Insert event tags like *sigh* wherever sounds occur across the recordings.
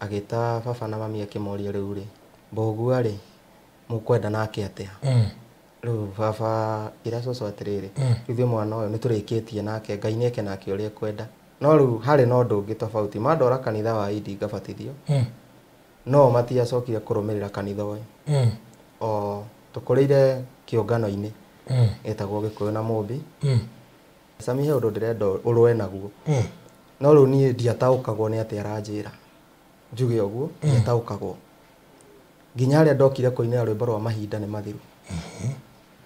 agĩta baba na mami akĩmoria riu ri mbogua rĩ mukwenda nake atia mm. ru baba ira cũcũ atĩrĩrĩ ithuĩ mm. mwana ũyũ nĩ tũrĩkĩtie nake ngai nĩ nake uri kwenda no ru hari no ndu ngi tofauti ma ndora kanitha wa idi ngabatithio mm. no matia matiacokire kurumirira kanitha we o tũkũrĩire kiongano ine etagwo gĩkũyũ na mumbi samihe ndu ũndũ ndĩrenda ũrũe naguo no rĩu niĩ ndiataũkagwo ni atĩ aranjĩra njuge ũguo mm-hmm. nĩtaũkagwo nginya a ndokire kũinĩra rwĩmbo rwa mahinda nĩ mathiru mm-hmm.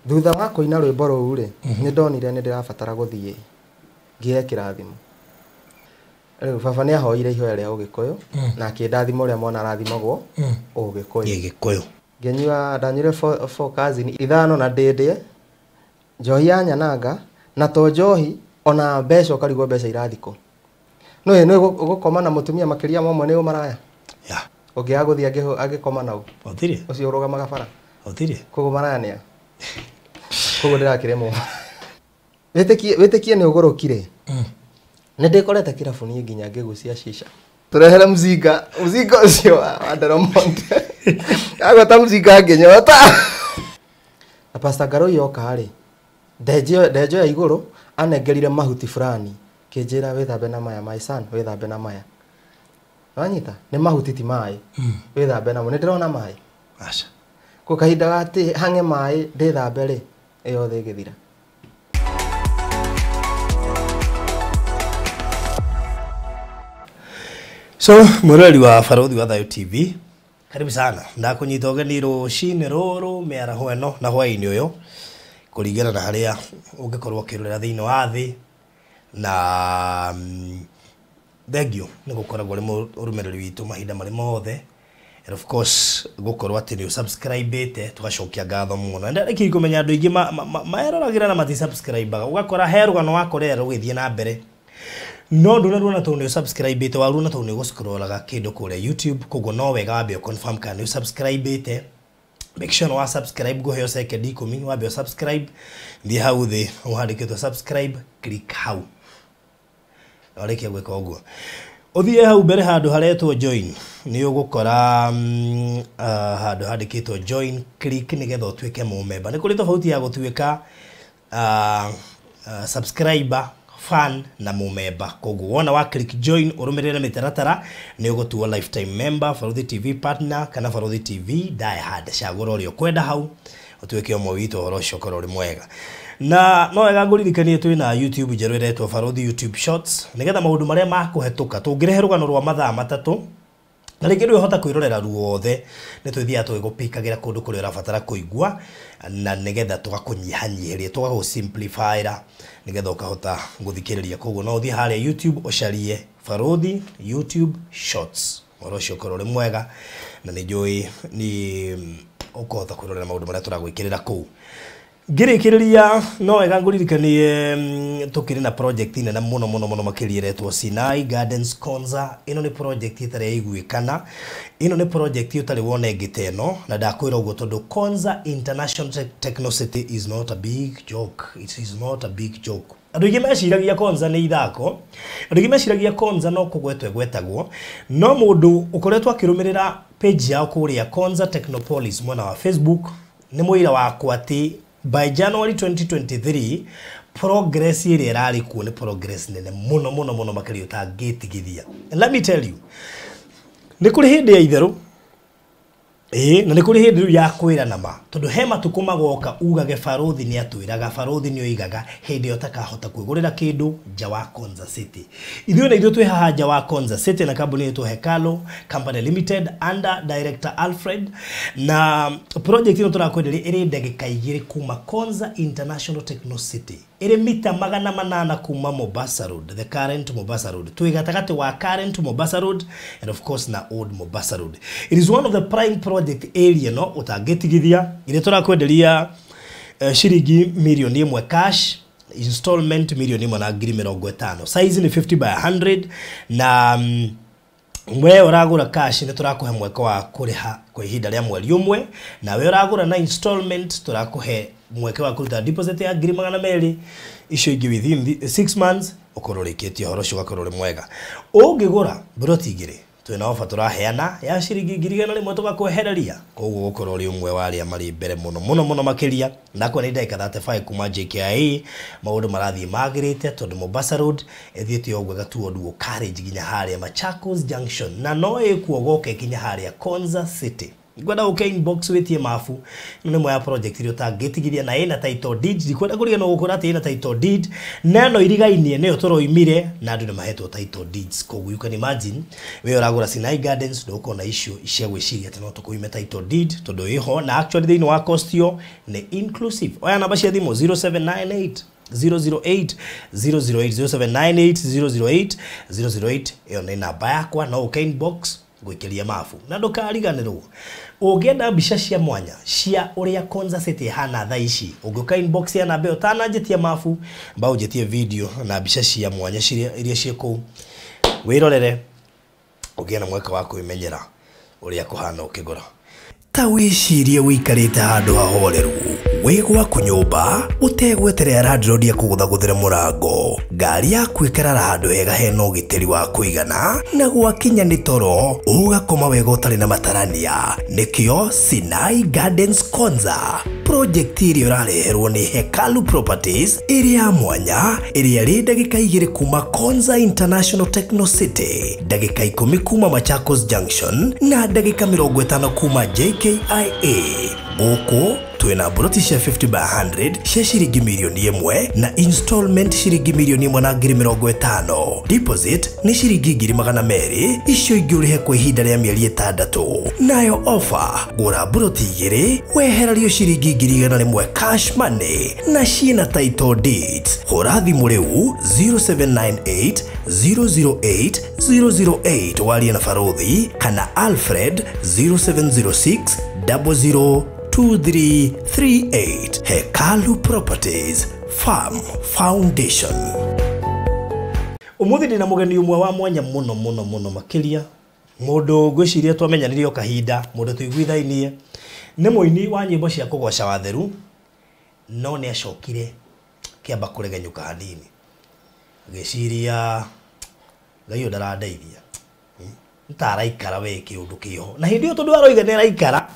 thutha wa kũina mbo rå urä mm-hmm. nä ndonire nĩ ndĩrabatara gũthiĩ ngĩe kĩrathimo rĩu baba nĩ ahoire ihoya rĩa ũgĩkũyũ mm. na akĩndathima ũrĩa mwana arathimagwo mm. ũgĩkũyũ ngĩnyua ndanyuire bokazini ithano na ndĩndĩe njohi ya nyananga na to njohi ona mbeca ũkarigwo mbeca irathikå no ä no gå koma na må tumia makä ria mamwe nä å maraya å ngä aga gå thiä angä koma nau å cio maraya nä a koguo ndä rakä remwo *laughs* wä tä kie nä å gå rå kire mm. nä ndä korete kä rabu niä nginya ngä cia cica tå rehere mzinga mzinga wa nderomonte *laughs* agota mzinga angä nyota na pasta ngarå iyoka rä ndenjo ya igå anengerire mahuti burani kĩnjĩra wĩthambe na maya my son wĩthambe na maya wanyita nĩ mahuti ti maĩ hmm. wĩthambe namo nĩ ndĩrona maĩ kwa kahinda gatĩ hang'e maĩ ndĩthambe rĩ ĩyothe ĩgĩthira so mwĩroreri wa barothi wa thayo tv karibu sana ndakunyita ũgeni rũcinĩ rũrũ mĩaraho ĩno na hwaĩ-inĩ ũyũ kũringana na harĩa ũngĩkorwo ũkĩrorera thĩinĩ wa thĩ na mm, thengio nä gå koragwo rä å rå mä rä ri witå mahinda marä mothe and of course gå korwo atä nä å te tå gacokia ngatho må no ndärekiri kå menya andå aingä meroragä ra na matisubscribaga å gakora he rå gano wakorera rå gä thiä na mbere no ndå rarwo na tondå nä å te warwo na tondå nä å gå scrollaga kä ndå kå rä youtube koguo no wega wambe å confirm kana nä å te make sure wa subscribe go heo second ikå mi wambe å subscribe thiä hau thä å handä kä two subscribe click hau areke gwika uguo uthie hau mbere handu haretwo join ni ugukora um, mm, uh, ah, handu handikitwo join click nigetha utuike mumemba ni kuri tofauti ya gutuika uh, ah, uh, ah, subscriber fan na mumemba koguo wona wa click join urumirire mitaratara ni ugutuo lifetime member Barũthi TV partner kana Barũthi TV diehard cagura uria ukwenda hau utuike umwe witu uhoro ũcio ũkorwo ũrĩ mwega na no wega ngũririkanie twĩ na youtube njerũ ĩretwo barothi youtube shots shorts nĩgetha maũndũ marĩa makũhetũka tũngĩrehe rũgano rwa mathaa matatũ na rĩngĩ ndwĩhota kwĩrorera ruothe nĩ twĩthiaga tũgĩgũpikagĩra kũndũ kũrĩa ũrabatara kũigua na nĩgetha tũgakũnyihanyihĩria tũgagũsimplifyra nĩgetha ũkahota gũthikĩrĩria koguo no ũthiĩ harĩa youtube ũcarie barothi youtube shots ũhoro ũcio ũkorwo ũrĩ mwega na nĩ njũĩ nĩ ũkũhota kwĩrorera maũndũ marĩa tũragwĩkĩrĩra kũu ngirikiriria no ega nguririkanie mm, tukiri na project nene muno muno muno makiria retwo Sinai Gardens Konza ino ni project itare igwikana ino ni project utari wone no na ndakwira uguo tondu Konza International Te Technocity is not a big joke it is not a big joke andå aingä meciragia konza nä ithako andå aingä meciragia konza no kå gwetwo gwetagwo no må ndå å koretwo akä rå mä rä ra page yao kå rä a konza technopolis mwena wa facebook nä må ira wakwa atä by January 2023 progress ä rarä kuo nä progress nene makä rä mũno makĩria ũtangĩtigithia let me tell you rä hä ndä ya itherå ä na nä kå rä hä ndä rä u ya kwä ranama tondå he matukå magoka ugage barothi nä atwäraga barothi nä oigaga hä ndä ä yo takahota kwä gå rä ra kä ndå nja wa na ithuä twä haha nja wa City, na kambå nä hekalo company limited under director alfred na project ä no tå rakwenderia ä rä ndagä rä kuma Konza International Techno City ĩrĩ mita magana manana kuma Mombasa Road the current Mombasa Road twi gatagati wa current Mombasa Road and of course na old Mombasa Road it is one of the prime project area no utangetigithia ire turakwenderia uh, eh, shiringi milioni imwe cash installment milioni mwe na ngiri mĩrongo ĩtano size nĩ 50 by 100 na um, we uragura cash ni turakuhe mweko wa ha kwa ihinda rĩa mweri umwe na we uragura na installment turakuhe mwekewa kuta deposit ya giri magana meri icio ingĩ within the, six months ukorwo rĩkĩtie horo ũcio ũgakorwo rĩ mwega ũngĩgũra mburoti igĩrĩ twina ofa turaheana ya shiringi ngiri igana rimwe tugakwehereria koguo gukorwo ri umwe wa aria mari mbere muno muno muno makiria nakwa ni ndagika 35 kuma JKIA maundu marathii magirite tondu Mombasa Road ethiete ogwe gatuo duo carriage ginya haria Machakos Junction na no ikuogoke ginya haria Konza City ngikwenda gå ke inbox wä tie mabu no nä moya project iria å tangä tigithia na ä title deed ndikwenda kå rigana gå kå ra atä ä title deed na no irigainie nä yo tå roimire na andå nä mahetwo title koguo you can imagine wä oragå ra Sinai Gardens ndå kona icio cia gwä ciria atä no tå kå ime title deed tondå ä ho na actually thä inä wa cost yo nä inclusive oya namba cia thimå 0798 008 008 0798 008 008 ä yo nä namba yakwa no å ke inbox gwikiria mabu na ndukariganirwo ungienda mbica cia mwanya cia uria Konza City hana tha ici ungiuka inbox ya namba utanajitia mabu mbao njitie video na mbica cia mwanya iria ciĩ kuu wirorere ugie na mweka wa kwĩmenyera uria kuhana ukigura ta wĩcirie wĩikarĩte handũ hahoreru wĩ gwaku nyũmba ũtegweterera landlord kũgũthagũthĩre mũrango ngari yaku ĩkarara handũ hega hena ũgitĩri wa kuigana na gwakinya nĩ toro ũgakoma wega ũtarĩ na matarania nĩkĩo sinai gardens konza project iria urareherwo ni hekalu properties ya mwanya iria ri dagika igiri kuma konza international techno city dagika ikumi kuma machakos junction na dagika mirongo itano kuma jkia guku na mburoti cia 50 by 100 cia ciringi mirioni mwe na installment ciringi mirioni mwana na mirogo etano deposit ni ciringi ngiri magana meri icio ingĩ ũrĩhe kwa ihinda rĩa mĩeri ĩtandatũ nayo ofa gũra mburoti igĩrĩ shirigi ciringi ngiri igana rĩmwe cash money na ciĩna title deeds hũra thimũ rĩu 0798 008 008 warie na barothi kana alfred 0706 00 2338 Hekalu Properties Farm Foundation umuthi ndina mugeni umwe wa mwanya muno muno muno makiria mundu ngwiciria twamenyanire kahinda mundu tuiguithainie ni muini wa nyimbo cia kugoca watheru no ni acokire kiamba kuregenyuka hanini agiciria ngai ndarandeithia hmm? nta araikara we kä å ndå kä ho na hä ndä ä yo tondå aroiga nä araikara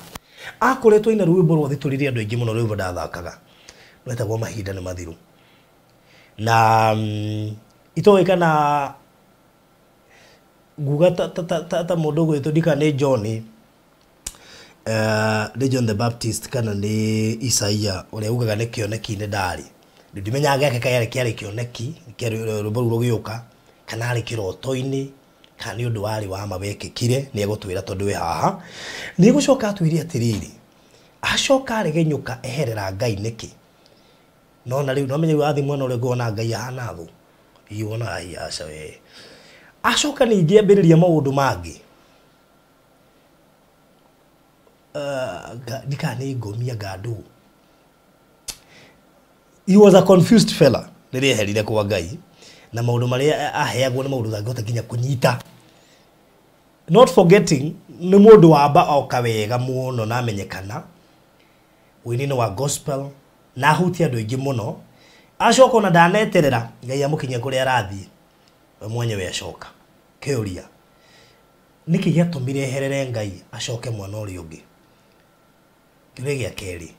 akoretwo ina rwimbo rwathitũrire andũ aingĩ mũno rwimbo ndathakaga rwetagwo mahinda nĩ mathiru na um, mm, itoĩ kana nguga ta, ta, ta, ta, ta mũndũ gwĩtũ ndika nĩ johni eh, nĩ john the baptist kana nĩ isaia ũrĩa ugaga nĩ kĩoneki-inĩ ndarĩ ndimenyaga gĩake kĩarĩ kĩarĩ kĩoneki rwĩmbo rũu rũgĩũka kana arĩ kĩroto-inĩ kana nä å ndå warä wa ma wekä kire nä egå twä ra tondå we haha nä gå coka atwä atä rä acoka aregenyå ka eherera ngai nä kä no na rä u nomenye rä u athi å rä ngona ngai ahana thå iwona we acoka ningä ambä rä ria maå ndå mangä ndikana nä ngomia ngandå he was a confused fella nä rä eherire kwa ngai na maundu maria aheagwo ni maundu ndangihota nginya kunyita not forgetting ni mundu wamba oka wega muno na amenyekana wini wa gospel na huti andu ingi muno acoka ona ndaneterera ngai amukinyia kuria arathii we mwenyewe acoka kiuria niki giatumire eherere ngai acoke mwana uria ungi kiuria gia keri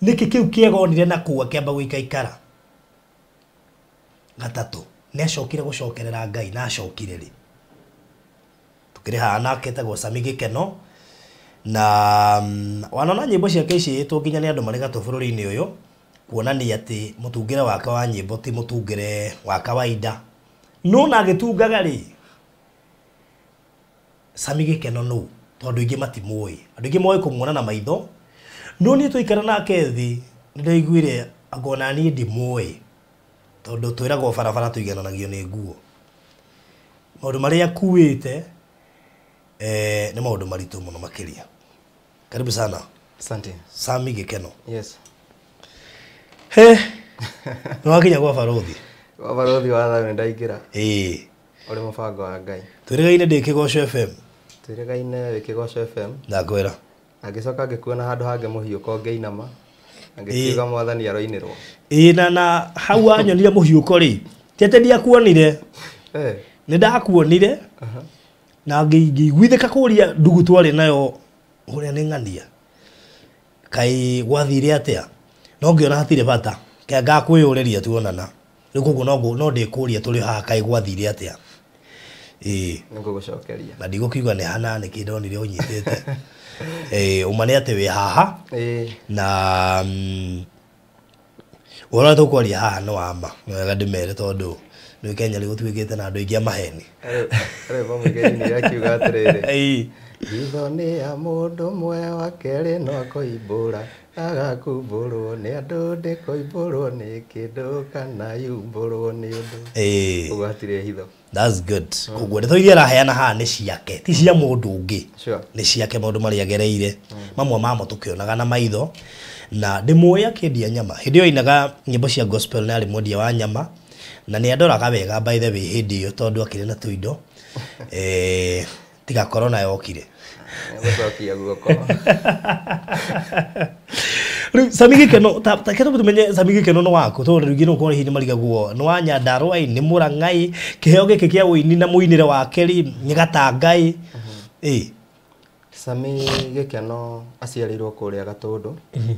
niki kiu kiega onire na kua kiamba guikaikara gatatu nä acokire gå cokerera ngai na acokire rä tå kä rä haha nake tagwo sami gä keno na mm, wanona nyä mbo ciake icihätwo nginya nä andå marä gatå bå rå ri-inä å yå kuonania atä må tungä re wake wa nyä mbo ti må tungä re wa kawaida no na agä tungaga rä sami gä keno nå tondå ingä matimåä andå ingä moä kå muona na maitho no niä twaikara nake thä nä ndaiguire angonaniä ndimå tondu twiragwo barabara tuigananagio nä nguo maundu maria akuite eh ni maundu maritu muno makiria karibu sana asante sami gikeno yes he nwakinya gwa barothi gwa barothi wa thame ndaingira ii uri mubango wa ngai twirigaine ndi kigoco fm twirigaine kigoco fm na ngwira angicoka ngikuona handu hange muhiuko ngeinama agĩtiga mwathani aroinĩrwo ĩ na na hau wanyonire mũhiũko rĩ tiatĩ ndiakuonire nä ndakuonire na kå ria ndugu twarä nayo a nä ng'ania kaĩ gwathire a no ona hatirä bata kaĩ ngakwĩyũrĩria tuonana u koguo no ndĩkũria tũrĩ haha kaä gwathire atĩa ĩĩ na ndigũkiuga nĩ hana kä ndonire te *laughs* Eh, umane atĩ wĩ haha eh. na mm, ũrĩa tũkwaria haha nĩ wa ma nĩ wega ndĩmere tondũ nä kenya rä gå tuä kä te na andå aingä a maheni hitho nä ya må ndå mwe wa kerä no akoimbå ra agakumbå rwo nä andå ndä koimbå rwo nä kä ndå kana yumbå rwo nä å ndå å gwatirä hitho that's good to ndeto iria araheana haha nä ciake ti cia må ndå å ngä nä ciake maå ndå marä agereire mm. mamwe mamo tå kä onaga na maitho na ndä måä akä nyama hä ndä ä yo ainaga nyämbo cia gospel na arä mwendia wa nyama na nä andoraga wega by the way hä ndä ä yo tondå akä rä na tå indo *laughs* eh, tigakorwo nayo okire gũcokia guoko rä u cami gä keno take tå tå cami gä keno nä waku tondå rä u nä å korwo nä marigagwo nä wa nyandarwai nä må rangai kä heo gä kä kä a å ini na må inä re wa kerä nä gatangai ä mhm. cami eh. gä keno aciarä irwo kå rä a gatå mhm.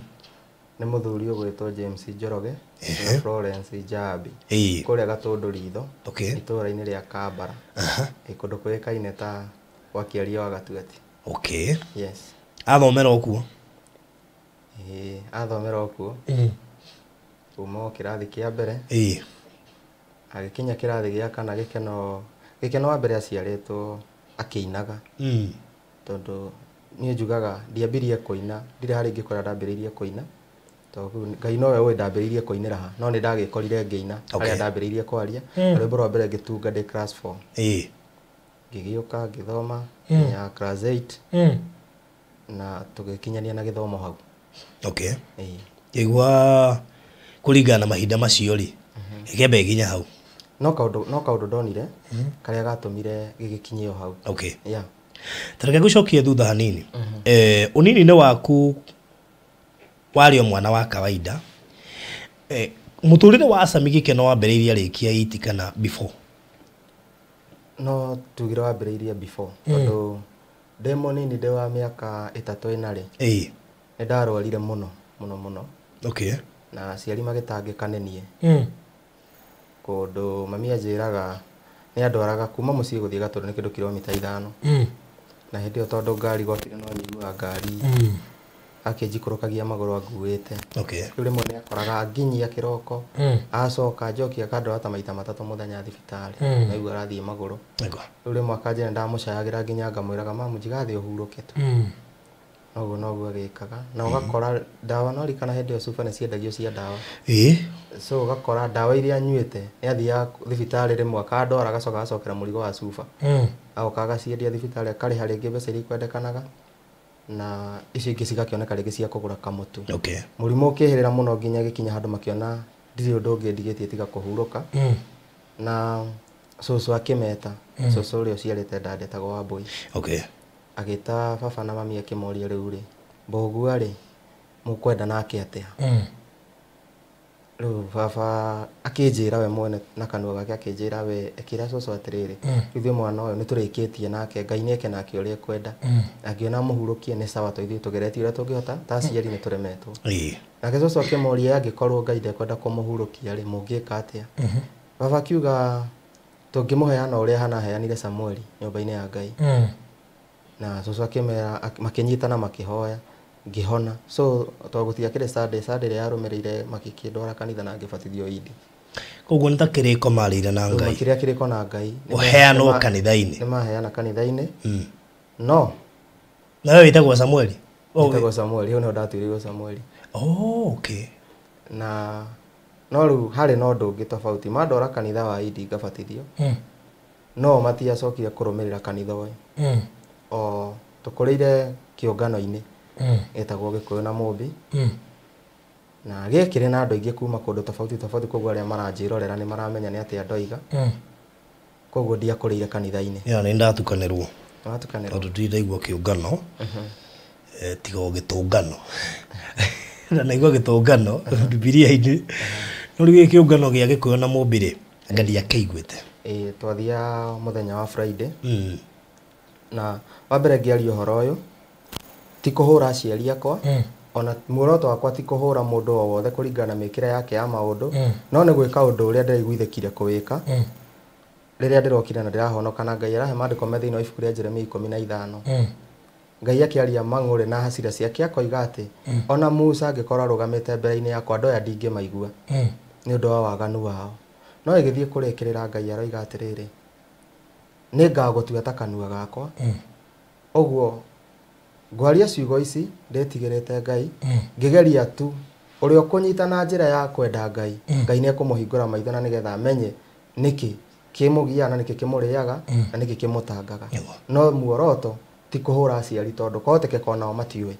ndå nä må thuri å gwä two james njoroge eh. florence njambi eh. kå rä a gatå ndå ritho itå ra-inä rä a kambara kå ndå kwä kaine ta wakiaria wa gatuati athomera yes athomera okuo ĩĩ athomera okuo uma kĩrathi kĩa mbere kä agĩkinya kĩrathi gĩa kana gĩkeno gĩkeno wa mbere aciarĩtwo akĩinaga tondũ niĩ njugaga ndiambirie kũina ndirĩ harĩ ngĩkora ndambĩrĩirie kũina ngai nowe ũĩ ndambĩrĩirie kũinĩra ha no nĩ ndagĩkorire ngĩina harĩa ndambĩrĩirie kwaria hmm. rwĩmbo rwa mbere ngĩtunga ndĩ class ngĩgĩũka ngĩthoma hmm. ya class 8 hmm. na tũgĩkinyania na githomo hau okay igwa kũringana na mahinda macio ri mhm. ĩkĩamba ginya hau no kaundu no kaundu ndonire hmm. karia gatumire gĩgĩkinyio hau okay yeah tareke ngũcokie thutha hanini mhm. eh unini-inĩ waku warĩ o mwana wa kawaida eh mũtũrĩre wa Asami no wambĩrĩirie arĩkia iti kana before no tugire wambĩrĩirie before ndä må nini ndä wa tatå ä na rä nä ndarwarire må no må okay. na aciari magĩtangĩka nĩ niĩ mm. kũndũ mami raga nä andwaraga kuma mũciĩ gũthiĩ gatũndũ nĩ kĩndũ kiromita ithano mm. na ä yo tondå ngari gotire no nyiguaga ngari mm akinjikũrũkagia magoro anguĩte okay. rĩu rĩmwe akoraga nginyi akiroko mm. joki njokia kandorata maita matatũ mũthenya thibitarĩ mm. naigua arathiĩ magũrũ rĩu rĩmwe nda ndamũcayagĩra nginya ngamwiraga mamu jigathe ũhurũke tu ogo hmm. no noguo agĩkaga na ugakora mm. ndawa norikana hĩndĩ ĩyo cuba nĩ ciendagio cia dawa e? so ugakora dawa iria nyuete nyuĩte nĩ athiaga thibitarĩ rĩmwe akandwara gacoka gacokera mũrigo wa cuba mm. agoka agaciendia thibitarĩ akari hari mbeca iria kwendekanaga na icio ingä cigakioneka rä gä cia kå gå ra kamå tu må rimå å kä hä rä ra må no nginya gä kinya handå makiona ndirä å ndå å ngä ndigä tie tiga kå hurå ka mm. na cåcå akä meta mm. cåcå å rä a å ciarä te ndandä tagwo etagwo wambåi agä ta baba na mami akä moria rä u rä mbåguarä må kwenda na akä atä a mm riu baba akinjira we mwene na kanua gake akinjira we ekira cucu atiriri ithuĩ mm. mwana ũyũ nĩ tũrĩkĩtie nake ngai nĩ eke nake ũrĩa ekwenda mm. angĩona mũhurũkie nĩ sawa to ithuĩ tũgeretie ũrĩa tũngĩhota ta mm. aciari nĩ tũremetwo nake cucu akĩmoria korwo ngai ndekwenda kũmũhurũkia rĩ mũngĩka atĩa mm -hmm. baba akiuga tũngĩmũheana ũrĩa hanaheanire samueli nyũmba-inĩ ya ngai mm. na cucu akĩmera makĩnyitana makĩhoya ngihona so twagũtia kĩrĩ sunday sunday rä yarũmĩrĩire magĩkĩndwara kanitha na ngĩbatithio idi koguo nĩ ta kĩrĩko marĩire na ngai kĩrĩa ko na ngai ũheanwo kanitha-inĩ nĩ maheana kanitha-inĩ hmm. no na nawe wĩtagwo samueli wĩtagwo oh, samueli hau nĩho ndatuĩrĩirwo samueli oh, okay. na no rĩu harĩ na ũndũ ũngĩ tofauti mandwara kanitha wa idi ngabatithio mm. no matiacokire kũrũmĩrĩra kanitha ũyũ mm. o tũkũrĩire kĩũngano-inĩ Mm. kå yå na mbi mm. na rä na andå aingä kuma kũndũ tofauti tofauti koguo maranjä rorera nä maramenya nä atä andå aiga mm. koguo ire kanitha-inĩ nĩ ndatukanĩrwo tondũ ndindaigua kĩũngano mhm. eh, tiga o gĩtũngano na naigua gĩtũngano mhm. bibilia-inĩ mhm. no gä a gä kå yå na mũmbirĩ anga ndiakĩiguĩte twathia må thenya wa friday na wambere horo å yå ti kuhura aciari akwa mm. ona muoroto wakwa ti kuhura mundu o wothe kuringana mikira yake ya maundu mm. no ni gwika undu uria ndiraiguithikire kuwika mm. riria ndirokire na ndirahonoka na ngai arahe maandiko me thiini wa ibuku ria jeremia ikumi na ithano ngai akiaria mang'ũrĩ na hasira ciake akoiga ati ona musa angĩkorwo arũgamĩte mbere-inĩ yakwa andũ aya ndingĩmaigua ni ũndũ wa waganu wao no igithie kũrĩkĩrĩra ngai aroiga atĩrĩrĩ nĩngagũtua ta kanua gakwa ũguo ngwaria ciugo ici ndetigerete ngai mm. ngigeria tu uria ukunyita na njira ya kwenda ngai mm. ngai nä ekåmå maitho na nä getha amenye nä kä na nä kä kä må rä aga mm. na nä kä kä må tangaga no muoroto ti kå hå ra aciari tondå kohotekeka onao matiå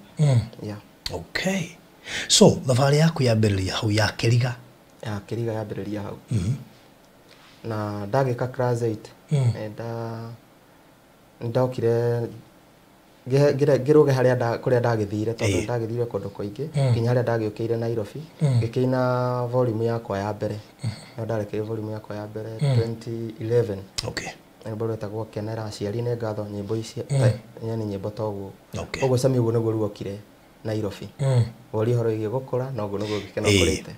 okay so thabarä yaku yambä hau ya kä riga ya kä riga yambä hau mm-hmm. na ndagä ka nda nä ndokire ngĩrũge harĩa kũrĩa ndagĩthire tondũ ndagĩthire kũndũ kũingĩ hmm. nginya harĩa ndagĩũkĩire Nairobi hmm. ngĩkĩina volume yakwa ya mbere hmm. no ndarekeire volume yakwa ya mbere 2011 okay nyĩmbo rwetagwo kenera aciari nĩ ngatho nyĩmbo ici yani eh, nyĩmbo ta ũguo ũguo cami ũguo nĩguo ruokire nairobi wori horo igie gukura noguo niguo gikeno kurite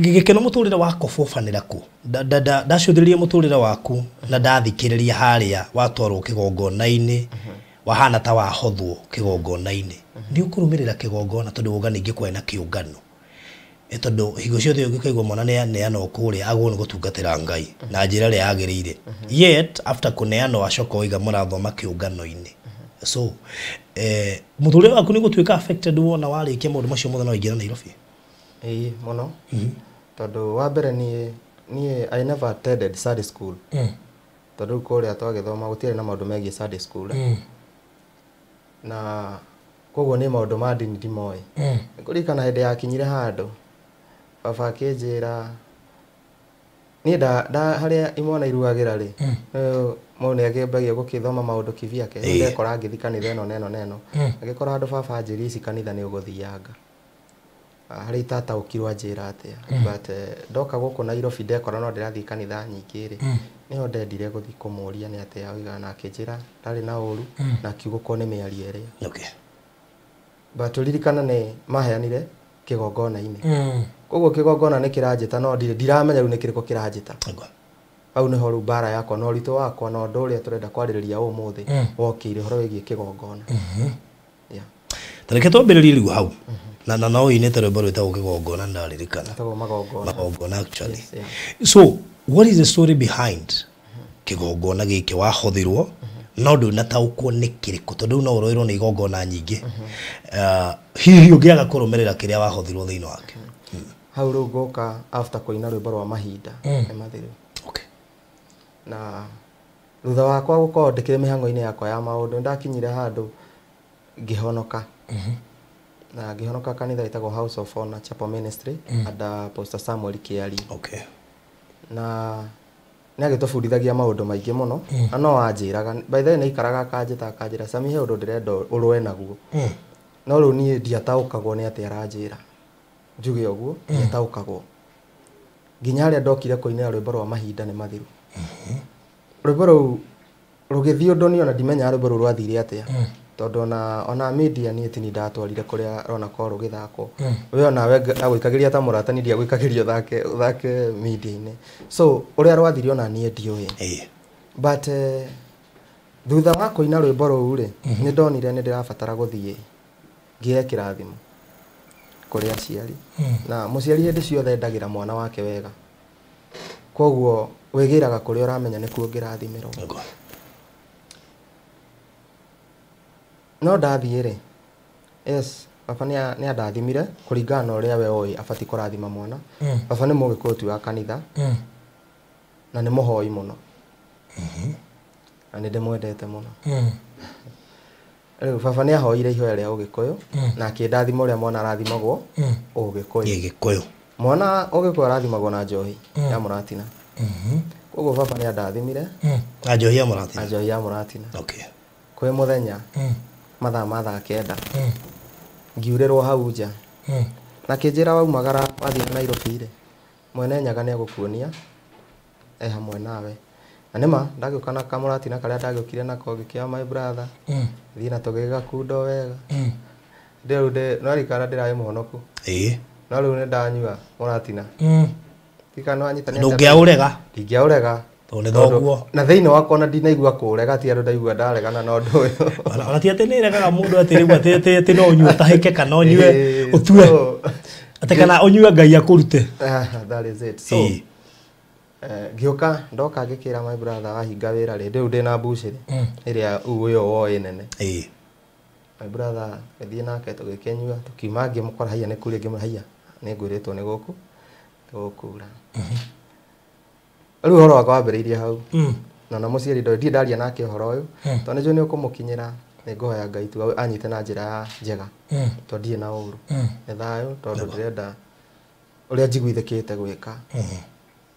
gikeno muturire wako fofanira ku ndacuthiririe muturire waku na ndathikiriria haria watwarwo kigongona-ini mhm wahana ta wahothwo kigongona-inä nä å kå rå mä rä ra kigongona tondå gå ningä kwena kä å ngano tondå higo ciothe å ngä kaigua mwana neanwo kå rä a agå nä gå tungatä ra ngai na njä ra ä rä a yagä rä ire yet after kå neanwo acoka oiga må rathoma kä å ngano-inä so eh, må tå rä waku nä gå tuä ka wona warä kia maå ndå macio mothe no ingä ra nairobi ĩĩ mũno mm-hmm. tondå wa mbere niä niä i never attended sunday school mm. tondå rä u kå rä a twagä thoma gå tiarä na maå ndå megiä sunday school mm na koguo nä maå ndå ma ndini ndimoä mm. nä kå ririkana hä ndä yakinyire handå baba akä njä ra niä harä a imwana iruagä ra rä må mm. nä agä agämbagia gå kä thoma maå ndå kibiake ä ndekora ngä thi kanitha ä no neno neno mm. agä kora andå baba njä ici kanitha nä å gå thianga harä itataåkirwo njä atä but mm. ndoka gå kå nairobi ndekora no ndä rathiä kanitha nyingä rä mm. nä ho ndendire gå thiä kå må ria nä atä aoiga na akä njä ra ndarä na å ru mm. na kiugå korwo nä mä aria ä rä a ririkana nä maheanire kä gongona-inä koguo kä gongona nä kä ranjä ta no ndiramenya rä u nä kä rä ko kä ranjä ta hau nä ho rä u mbara yakwa na å ritå wakwa na å ndå å rä a tå renda kwarä rä ria å må thä wokä ire å horo wä giä kä gongona mm-hmm. tareke twambä rä rie rä u hau mm -hmm na na nao ine no inite rwimbo rwitagwo kigongona ndaririkana magongona actually yes, yeah. so what is the story behind kigongona giki wahothirwo no ndu nataukwo nä kä rä kå tondå no å roirwo nä igongona nyingä uh, hihi å ngä aga kå rå mä rä ra kä rä a wahothirwo thä inä wake hmm. hau rä u ngoka kåina rwä mbo rwa mahinda hmm. mathä okay. na thutha wakwa gå korwo ndä kä rä mä yakwa ya maå ndå ndakinyire handå ngä mm -hmm na gihonoka kanitha itago house of honor chapel ministry mm. ada pastor samuel kiali okay. na nä agä tå bundithagia maå ndå maingä må no mm. na no anjäraga baithe nä aikaraga akanjä akanjä ra cami he å ndå ndä renda å rwe naguo mm. no rä u niä ndiataå kagwo nä atä aranjä ra njuge å guo mm. ndiataå kagwo nginya arä a ndokire kå inä ra rwä mbo rwa mahinda nä mathiru mm-hmm. rwä mbo rå u rå gä thiä å ndå niona ndimenya rwä mbo rå rwathire atä a tondå ona ona media niä tä nä ndatwarire kå rä a rona korwo gä thakwo hmm. wä onawe agå ria ta må ratani ndia gwä kagä ria thake media-inä so å rä a rwathiri ona niä ndiå ä but eh, thutha wa kå ina rwä mbo rå u rä hmm. nä ndonire nä ndä rabatara gå thiä ngä he kä rathimo kå rä aciari hmm. na må ciari hä ndä ciothe ndagä ra mwana wake wega koguo wä gä raga kå rä a å ramenya nä kuo ngä rathimä rwo no ndathiĩ rĩ yes baba nä andathimire kå ringana na å rä a we oä abatiä kå rathima mwana mm. baba nä må gä kå ti wa kanitha mm. na nä må hoi må no mm-hmm. na nä ndä mwendete må no mm. rä u baba nä ahoire ihoya rä a å gä kå yå na akä ndathima å rä a mwana arathimagwo å gä kå yå mwana å gä kå yå arathimagwo na njohi ya må ratina mm-hmm. koguo baba nä andathimire na njohi ya må ratina kwä må thenya mathaa ma thaa kenda hmm. ngiurĩrwo hau nja hmm. na kĩnjĩra waumagara wathiĩ Nairobi rĩ mwene nyaga nĩ egũkuonia e hamwe nawe na nĩma ndagĩũka na kamũratina karĩa ndagĩũkire nako gĩkĩa my brother hmm. thiĩ na tũgĩgakundo wega rĩu no rĩkara ndĩrarĩ mũhonoku ĩĩ no rĩu nĩ ndanyua mũratina ndikano anyitania aå ndingĩaũrega tondu thoguo na thiini wakwa na ndinaigua rega ti andu ndaigua ndaregana na undu uyu ona ti ati niregaga mundu ati riu ati ati no unyue utahike kana unyue utue ati kana unyue ngai akurute ah, that is it so eh, ngiuka ndoka ngikira my brother wahinga wira ri riu ndina mbuciri iria mm. ugu yo woi nene my brother ngithii nake tugikenyua tukiuma ngimukora haia ni kuria ngimwira haia ni ngwiritwo ni guku gukura rä u horo wakwa wambä rä irie hau hmm. na na må ndo ndirä ndaria nake å horo å yå hmm. tondå nä njå nä å kå må kinyä ra nä ngåhoya ngai tu anyite na njä ra ya njega hmm. tondå ndirä na å ru nä thayå tondå ndä renda å rä a njiguithä kä te gwä ka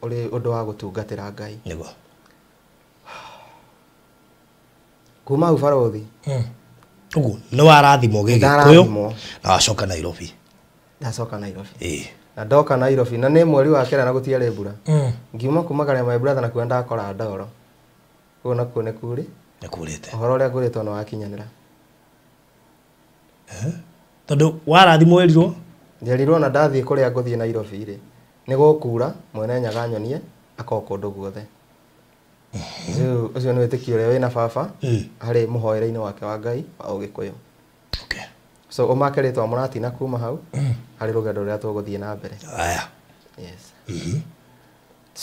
å ndå wa gå tungatä ra ngai kuma hau barothi å guo warathimo gä na wacoka nairobi ndacoka nairobi na ndoka Nairobi na nä mweri wa kera na gå tiarä mbura mm. ngiuma kumagaria my brother na kuo ndakora ndoro kå nakuo nä kurä nä kurä te å horo å rä a ngå rä two nä wakinyanä ra tondå warathi mwerirwo njerirwo na ndathiä kå rä a ngå thiä Nairobi rä nä gå kura mwene nyaga nyonie akoo kå ndå guothe å cio nä wä tä kio å rä a wä na baba mm. harä må hoere-inä wake wa ngai wa å gä kå yå so umakeretwo mũratina kuma hau harĩ rũgendo rũrĩa tũgũthiĩ na mbere mm-hmm.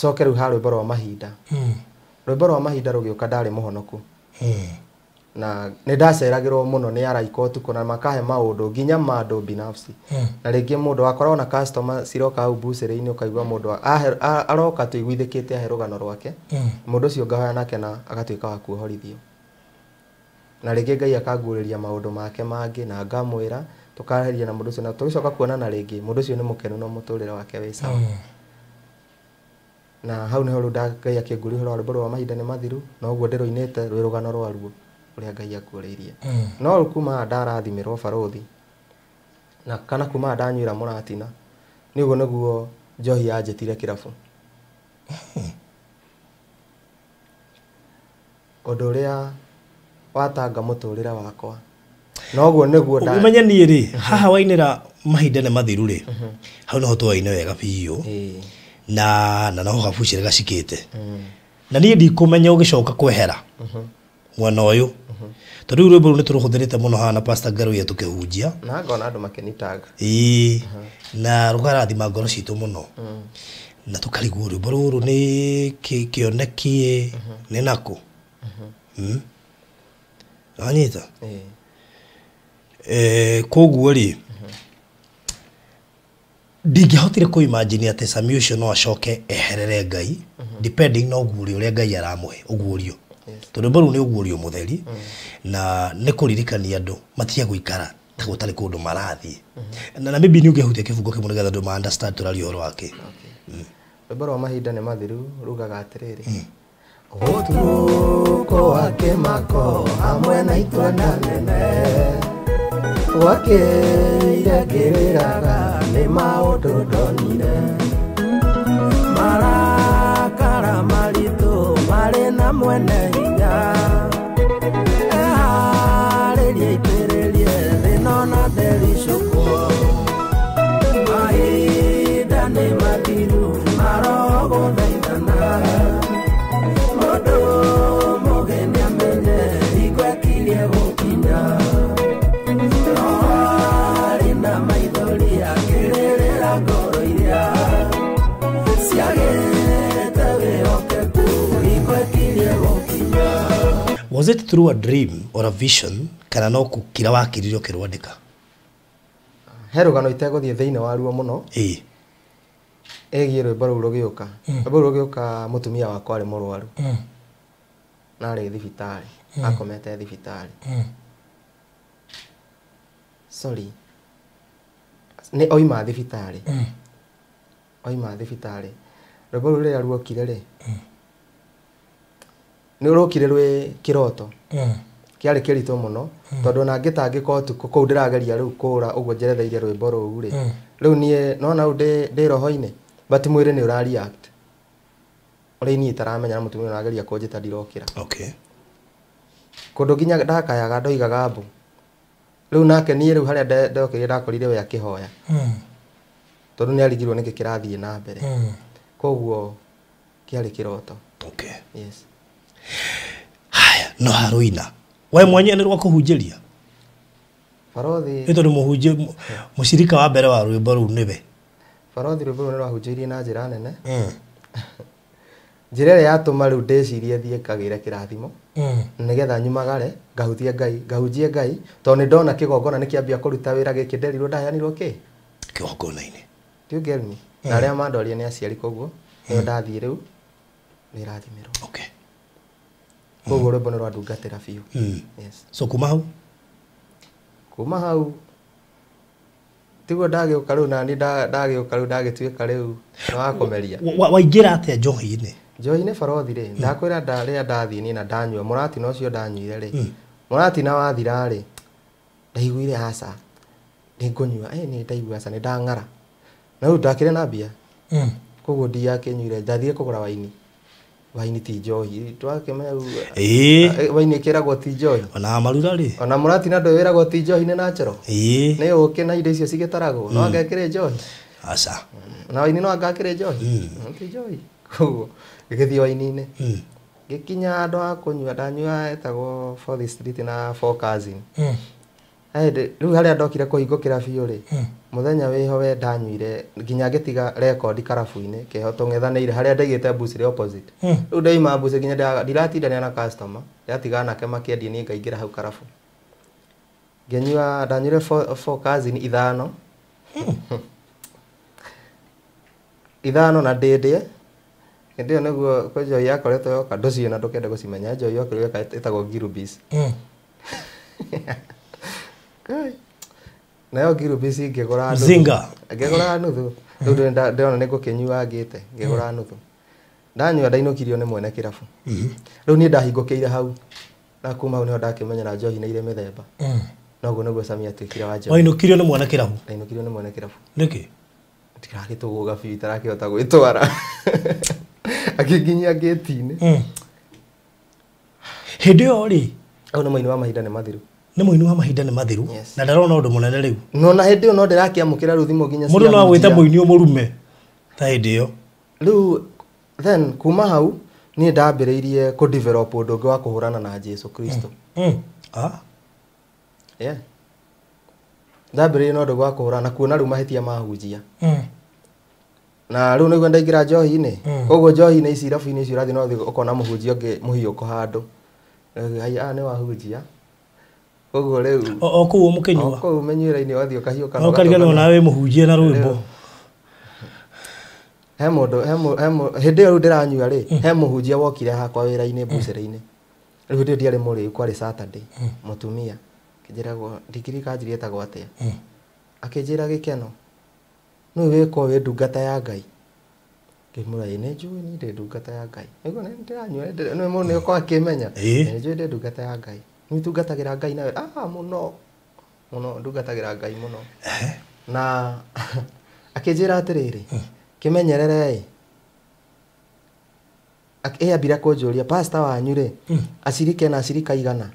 coke rĩu ha rwĩmbo rwa mahinda mm. rwĩmbo rwa mahinda rũgĩũka ndarĩ mũhonoku mm. na nĩ ndaceragĩrwo mũno nĩ araika ũtukũ na makahe maũndũ nginya mandũ binafsi mm. na rĩngĩ mũndũ wakorwo na customer ciroka hau mbucĩrĩ-inĩ ũkaigua mũndũ aroka tũiguithĩkĩte ahe rũgano rwake mũndũ ũcio ngahoya nake na agatuĩka wa kuohorithio na rĩngĩ ngai akanguũrĩria maũndå make mangĩ na ngamwĩra tukaheria na mũndũ ũcio na tũgĩcoka na rĩngĩ mũndũ ũcio nĩ mũkenu no mũtũrĩre wake wĩ sawa mm. na hau nĩho rĩu ngai akĩngũria ũhoro wa rwĩmbo rwa mahinda nĩ mathiru na ũguo ndĩrũinĩte rwĩ rũgano rwaruo ũrĩa ngai akuũrĩirie mm. no rĩu kumaga ndarathimĩrwo barũthi na kana kuma ndanyuĩra mũratina nĩ ũguo nĩguo njohi yanjĩtire kĩrabu *laughs* ũndũ ũrĩa watanga muturire wakwa noguo niguo nda umenye nie ri haha wainira mahinda ne mathiru ri mhm. hau no to waine wega biu na na no gabucire gacikite mhm. na nie ndikumenya ugicoka kwehera mhm. mwena uyu tondå rä u rwä mbo rä u nä tå rå hå thä rä te må no hana ngarå ya tå kä hunjia na ngona andå makä ii na rå garathima ngoro citå må no na tå karigwo rwä mbo rå rå nä kä oneki nä nakå hmm? anita anyita eh. Eh, koguo-rĩ ndingĩahotire kũimagine atĩ Sami ũcio no acoke eherere Ngai mhm. depending na ũguũrio ũrĩa Ngai aramũhe ũguũrio tondũ mbaru nĩ ũguũrio mũtheri mhm. na nĩ kũririkania andũ matige gũikara ta gũtarĩ kũndũ marathiĩ mhm. na maybe nĩ ũngĩhutia kĩbungo kĩmwe nĩgetha andũ ma understand tũraria ũhoro wake rwĩmbo mm. rwa mahinda nĩ mathiru rugaga atĩrĩrĩ mm gutmuko wake mako hamwe na itwanda nene gwakĩire ngĩrĩraga nĩ maũndũ ndonire marakara maritũ marĩ na mwene was it through a dream or a vision kana no kira wakiririo kirwandika he rugano itegũthiĩ thĩinĩ waruo mũno ĩgiĩ rwĩmbo rũu rũgĩũka hmm. rwĩmbo rũu rũgĩũka mũtumia wakwa arĩ mũrwaru hmm. na arĩ thibitarĩ hmm. akomete thibitarĩ sorry ne oima thibitarĩ oima thibitarĩ rwĩmbo rũu rĩrĩa ruokire rĩ nä å råkire rwä kä roto kä arä kä ritå må no tondå ona ngä tangä korwo tukå kå u ndä rageria rä u kå ra å guo njeretheire rwä mbo rå u rä rä u niä nona u ndä roho-inä bati mwä rä nä å ra å rä niä taramenya na må tumia å rageria kå njä ta ndirokä ra kå ndå nginya ndakayaga ndoigaga mbå rä u nake niä rä u harä a ndokä rie ndakorire we akä hoya tondå nä arigirwo nä gä kä rathiä na mbere koguo kä arä kä roto okay. yes. haya no haruina we mwenyewe nä rwakå hunjä ria nä tondå må hunjä må wa bere wa rwä mbo rå u nä we barothi rwä mbo rå nä rwahunjä na njä ra nene hmm. *laughs* njä ra ä rä yatå ma rä u ndäcirie thiä kagä re kä rathimo hmm. nä getha nyumagare ngahuthie ngai ngahunjie ngai tondå nä ndona kä gongona nä kä kå ruta wä ra gä kä nderirwo ndaheanirwo kä na hmm. arä a mandwarie nä aciari koguo nä yo ndathiä rathimirwo okay koguo rwimbo nä rwandungatĩra biũ mm. so kuma hau kuma hau tiguo ndagĩũka rĩu nani ndagĩũka rĩu ndagĩtuĩka rĩu nĩ wakå kũmeria waingĩra atĩa njohi-inĩ njohi-inĩ barothi rĩ mm. ndakwĩra rĩrĩa ndathiĩ niĩ na ndanyua mũratina ũcio ndanyuire rĩ mm. mũratina wathira rĩ ndaiguire aca nĩ ngũnyua ĩ nĩ ndaigua aca nĩ ndang'ara na rĩu ndakĩrĩ na mbia koguo ndiakĩnyuire ndathiĩ kũgũra waini waini ti njohi twakemea ĩĩ eh, waini ĩkĩragwo ti njohi ona marura rĩ ona mũratina ndũĩ wĩragwo ti njohi nĩ natural ĩĩ nĩ ũkĩ na indo icio cigĩtaragwo no anga mm. ĩkĩrĩ njohi asa na waini no anga akĩrĩ njohi mm. ti njohi koguo gĩgĩthiĩ waini-inĩ mm. gĩkinya handũ ha kũnyua ndanyua etagwo fourth street na four cousin rĩu harĩa ndokire kũhingũkĩra biũ rĩ muthenya wihowe ndanyuire nginya ngitiga record karabu-inĩ keho tũng'ethanĩire harĩa ndaigĩte mbucĩrĩ opposite hmm. rĩu ndaima mbucĩrĩ nginya ndiratindania na customer ndĩratiga anake makĩendia niĩ ngaingĩra hau karabu ngenyua ndanyuire forecasting ithano hmm. *laughs* ithano na ndĩndĩe hĩndĩ ĩyo nĩguo kwĩ njoi yakoretwo yoka ndũciona ndũkenda gũcimenya njoi yokire yoka ĩtagwo girubis hmm. *laughs* nayo kiro bc ngegora zinga ngegora nuthu ndona niko kenyu ngukinyuangite ngegora mm. nuthu ndanyua ndainũkirio ni mwene kĩrabu mm-hmm. rĩu niĩ ndahingũkĩire hau na kuma hau nĩho ndakĩmenyera njohi nĩ irĩ mĩthemba mm. noguo nĩguo Samia atuĩkire wa njohi wainũkirio nĩ mwene kĩrabu ndainũkirio ni mwene kĩrabu nĩkĩ ndirakĩtũgũga biũ itarakĩhota gwĩtwara akĩnginyia *laughs* ngĩti-inĩ mm. hĩndĩ ĩyo rĩ au nĩ mũini wa mahinda ni mathiru nä må ini wa mahinda nä matheru na ndarona å ndå må nene rä u nona hä ndä ä yo no ndä rakä amå kä ra rå thimo nginya må ndå no agwä ta må ini å må rume ta hä ndä ä yo rä u then kuma hau niä ndambä rä irie kå å ndå å ngä wa kå hå rana na jesu kristo mm. mm. ah. ndambä rä irie na å ndå wa kå hå rana kuona rä u mahä tia mahunjia mm. na rä u nä guo ndaingä ra njohi-inä koguo njohi-inä ici irabu-inä icio å rathiä no å kona må hunjia å ngä må hiå ko handå nä wahunjia koguo riu o kuu umukinyua kuu menyuira-ini wathio kahio kana ukariganwo nawe muhunjie na rwimbo he mundu hindi iyo riu ndiranyua ri he muhunjia mm. wokire hakwa wira-ini mbucĩrĩ-inĩ mm. rĩu hĩndĩ ndiarĩ mũrĩu kwarĩ saturday mm. mũtumia kĩnjĩragwo ndigiri kanjiri ĩtagwo atĩa akĩnjĩra gĩkeno nĩũĩ wĩkwo wĩ ndungata ya ngai ngĩmũra ĩ nĩnjũĩ niĩ ndĩ ndungata ya ngai nĩguo nĩndĩranyua nĩũkorwo akĩmenya nĩnjũĩ ndĩ ndungata ya ngai nä tungatagä ra ngai nawe må no må no ra ngai må no na *laughs* akä njä ra atä rä rä hmm. kä menyerere ä kå njå ria wanyu rä hmm. acirike na acirika igana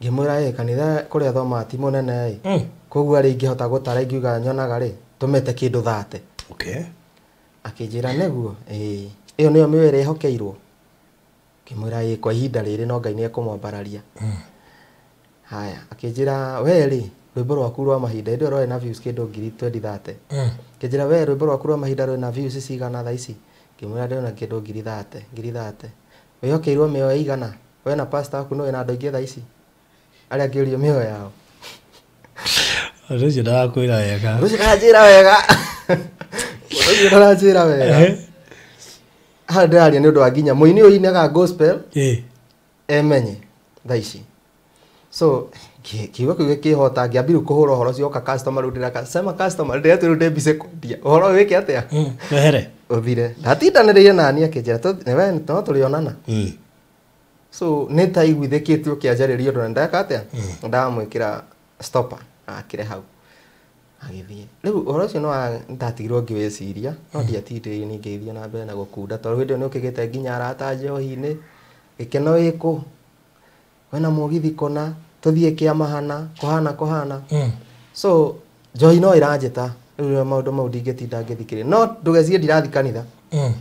ngä mwä ra kanitha kå rä a thomaa ti må nene hmm. koguo arä ingä hota gå tara ingiuga nyonaga rä tå mete kä ndå thate akä njä ra näguo ä yo nä yo mä wä ra ä hokeirwo kimwira ĩ kwa ihinda rĩrĩ no Ngai nĩekũmwambararia hmm. haya akĩnjĩra we rĩ rwĩmbo rwaku rwa mahinda hĩndĩ ĩyo rwarĩ na views kĩndũ ngiri twendi thate hmm. akĩnjĩra we rwĩmbo rwaku rwa mahinda rwĩ na views cigana tha ici ngĩmwĩra ndĩrona kĩndũ ngiri thate ngiri thate wĩhokeirwo mĩoyo igana we na pastor waku nĩũĩ na andũ aingĩ tha ici arĩa angĩũrio mĩoyo yao rũcio ndarakwĩra wega rũcio ndaranjĩra wega *laughs* rusi ndaranjĩra wega hau nä å ndå wa nginya ini å inaga gospel emenye thaa ici so kiugo kiuge kĩhota ngĩambiru kũhũra ũhoro ũcio oka customer rĩu ndĩraka sema customer ndĩretwo rĩu ndĩmbice kwendia ũhoro ũyũ wĩke atĩa wehere ũthire ndatindanĩrĩire nani akĩnjĩra we no tũrĩonana so nĩ ta iguithĩkĩtie ũkĩanjarĩria ũndũ na ndeka atĩa ndamwĩkĩra stopper akĩre hau agithie riu uhoro ucio no ndatigirwo ngiwiciria no ndiatindirie ni ngeithia na mbere na gukunda tondu hindi ni ukigite nginya arata njohi-ini gikeno wiku wena mugithi kona tuthie mahana kohana kohana hmm. so njohi no iranjita riu maundu mau ndingitinda ngithikiri no ndugecirie ndirathi kanitha hmm.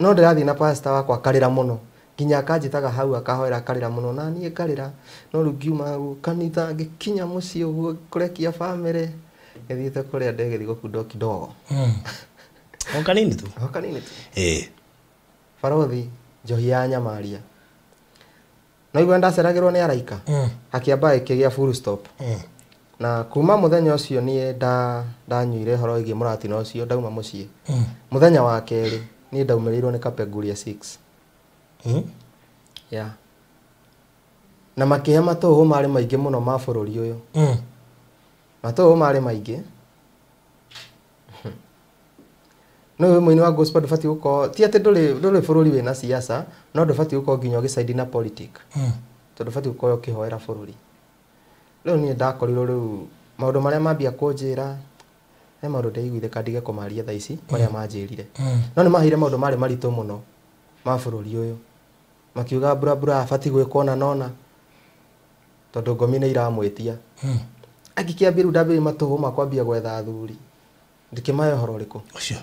no ndirathi na pasta wakwa akarira muno nginya akanjĩtaga hau akahoera akarĩra mũno na niĩ ngarĩra no rĩu ngiuma kanitha ngĩkinya mũciĩ ũguo kũrekia bamĩrĩ githiĩte kũrĩa ndegeri gũku ndokidogo ndogo hmm. *laughs* okanini tu okanini tu ĩĩ barothi njohi ya nyamaria naigua ndaceragĩrwo nĩ araika hmm. akĩamba ĩkĩgĩa full stop hmm. na kuma mũthenya ũcio niĩ ndanyuire horo ĩgiĩ mũratina ũcio ndauma mũciĩ mũthenya wa kerĩ niĩ ndaumĩrĩirwo nĩ kapenguria 6 ya na makĩhe matũhũ marĩ maingĩ mũno ma bũrũri ũyũ matũhũ marĩ maingĩ no wĩ mũini wa gospel ndũbatiĩ gũkorwo ti atĩ ndũrĩ ndũrĩ bũrũri na siasa no ndũbatiĩ gũkorwo nginya ũgĩcaidi na politic hmm. tondũ ndũbatiĩ gũkorwo ũkĩhoera bũrũri rĩu niĩ ndakorirwo rĩu maũndũ marĩa mambia kũnjĩra he maũndũ ndaiguithĩka ndige kũmaria tha ici marĩa hmm. manjĩrire hmm. no nĩ maheire maũndũ marĩ maritũ no ma bũrũri ũyũ makiuga mbura mbura abatiĩ gwĩka ũna nona tondũ ngomi nĩ iramwĩtia agĩkĩambia rĩu ndambĩrĩria matũhũ makwambia gwetha athuri ndĩkĩmahe ũhoro ũrĩkũ ũcio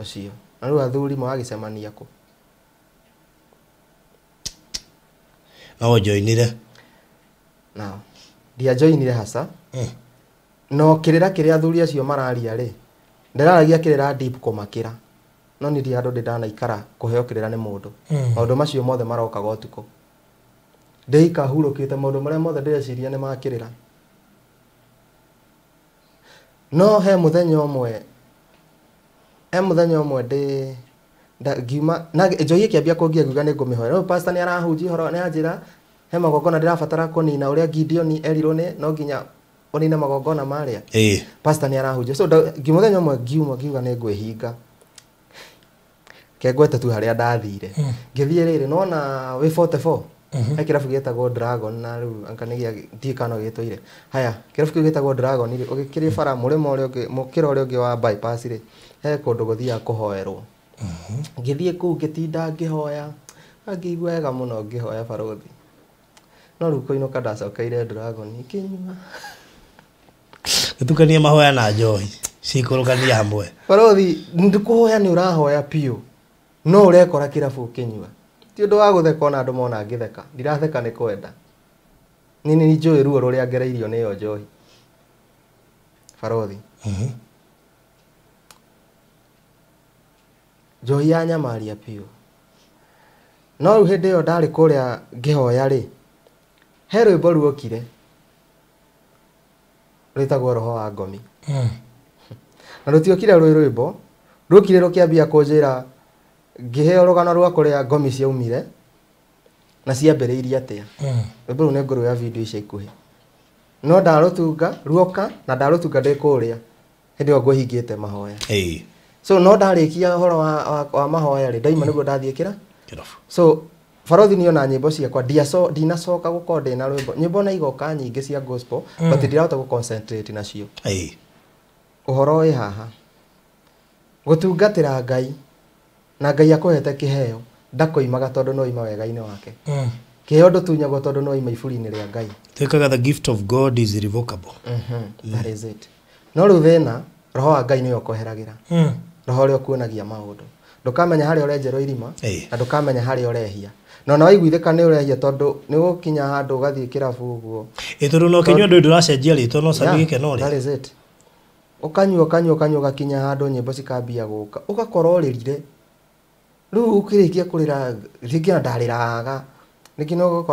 ũcio na rĩu athuri magagĩcemania kũ no njoinire na ndianjoinire hasa eh. no kĩrĩra kĩrĩa athuri acio mararia rĩ ndĩraragia kĩrĩra deep kũmakĩra no nĩ handũ ndĩ ndanaikara kũheo kĩrĩra nĩ mũndũ hmm. maũndũ macio mothe marokaga ũtukũ ndĩikahurũkĩte maũndũ marĩa mothe ndĩreciria nĩ makĩrĩra no he muthenya omwe e muthenya umwe ndi ngiuma na njohi ikiambia kungia nguga ni ngumihoera uyu pastor ni arahunjia horo ni anjira he magongona ndirabatara kunina uria Gideon erirwo ni no nginya unine magongona maria eh pastor ni arahunjia so ngimuthenya umwe ngiuma ngiuga ni ngwihinga kengwete tu haria ndathire hmm. ngithie no na we 44 Mm-hmm. he kä rabu gä etagwo dragon na rä u nkanägia ndirikano gä tå ire haya kä rabu kä u gä etagwo dragon rä å kä rä bara må rä ma kä ra å rä a å ngä wa bypass rä he kå ndå gå thiaga kå hoerwo mm-hmm. ngä thiä kå u ngä tinda ngä hoya angä igua wega må no ngä hoya barå thi no rä u kå inå ka ndacokeire dragon ikä nyua gä tukanie mahoya na njohi cikå rå kania hamwe barå thi kå hoya nä å rahoya piå no å rekora kä rabu å kä nyua ti undu wa gutheka ona andu mona ngitheka ndiratheka ni kwenda ni ni njui ruo ruria ngereirio ni yo njohi barothi njohi ya nyamaria piu no rä u hä ndä ä yo ndarä kå rä a ngä hoya rä he rwä mbo ruokire rwätagwo roho wa ngomi na rå tiokire rwä rwä mbo rwokire rå kä ambia kå njä ra ngĩheo rũgano rwa kũrĩa ngomi umire na ciambĩrĩirie atĩa hmm. rwĩmbo rũu nĩ ya video ica ikuhĩ no ndarũtunga ruoka na ndarũtunga ndĩ kũrĩa hĩndĩ ĩyo ngwĩhingĩte mahoya hey. so no ndarĩkia horo wa, wa, wa mahoya rĩ ndaima hmm. nĩguo ndathiĩ kĩra so barothi nĩ ona nyĩmbo ciakwa ndiaco ndinacoka gũkorwo ndĩ na rwĩmbo nyĩmbo na igoka nyingĩ cia gospel mm. but ndirahota gũconcentrate nacio hey. uhoro wĩ haha gũtungatĩra ngai na ngai akuhete kiheo ndakoimaga tondu no ima wega-inä wake mm. kiheo ndutunyagwo tondu no ima iburi-inä ria ngai tuikaga the gift of god is irrevocable mhm, mm -hmm. that is it no rä u roho wa ngai ni we mm. roho å rä maundu ndukamenya harä a å irima hey. na ndukamenya harä a å no na waiguithika nä å rehia tondå nä gå kinya handå å gathiä kä rabu å guo tondå no kinyua ndå ndå racenjia rä no cambia gä keno rä å kanyua å kanyua å kanyua gakinya handå nyä mbo cikambia gå ka å rä u å kä rä kia kå rä ra rä kia ndarä raga nä kia na goco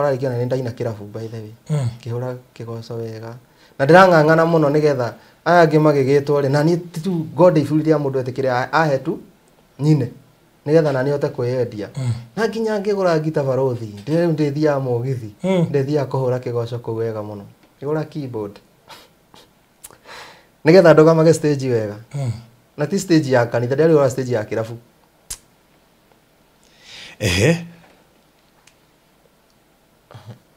wega na ndä rang'ang'ana må no nä getha aya angä magä gä two rä na tu må ndå etä kä rä ahetu nyine nä getha na hote kwä endia hmm. na nginya ngä gå ra ngita barå ndä thiaga mågithi hmm. ndä thiaga kå hå ra kä goco kå u wega må no ngä gå ra nä getha wega hmm. na ti ya kanitha ndä arä å ra ya kä rabu ehe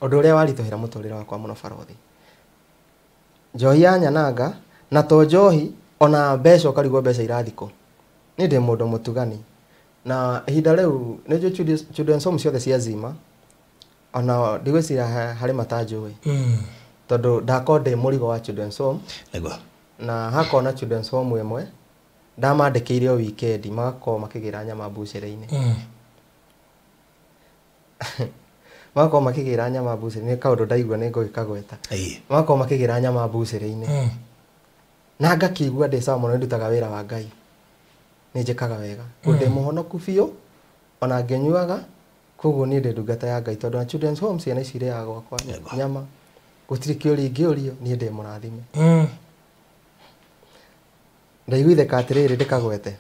ũndũ ũrĩa waritũhĩra mũtũrĩre wakwa mũno barothi njohi ya nyananga na to njohi ona mbeca ũkarigwo mbeca irathi kũ niĩ ndĩ mũndũ mũtugani na ihinda rĩu nĩnjũĩ children's home ciothe cia zima ona ndigwĩciria harĩ matanjũĩ mm. tondũ ndakorwo ndĩ mũrigo wa children's home Nego. na hakona children's home ĩmwe ndamandĩkĩire o wikendi magakorwo makĩgĩra nyama mbucĩrĩ-inĩ mm. *laughs* magakorwo makigira nyama mbucĩrĩ nĩ kaũndũ ndaigua nĩ ngũgĩka gweta magakorwo makigira nyama mbucĩrĩ-inĩ na ngakĩigua ndĩ sawa mũno ndutaga wĩra wa ngai nĩ kaga wega ndĩ mũhonoku biũ ona ngĩnyuaga koguo niĩ ndĩ ndungata ya ngai tondũ na children's home ciana ici irĩaga gwakwa nyama gũtirĩ kĩũria ingĩũrio niĩ ndĩ mũrathime ndaiguithĩka atĩrĩrĩ ndĩkagwete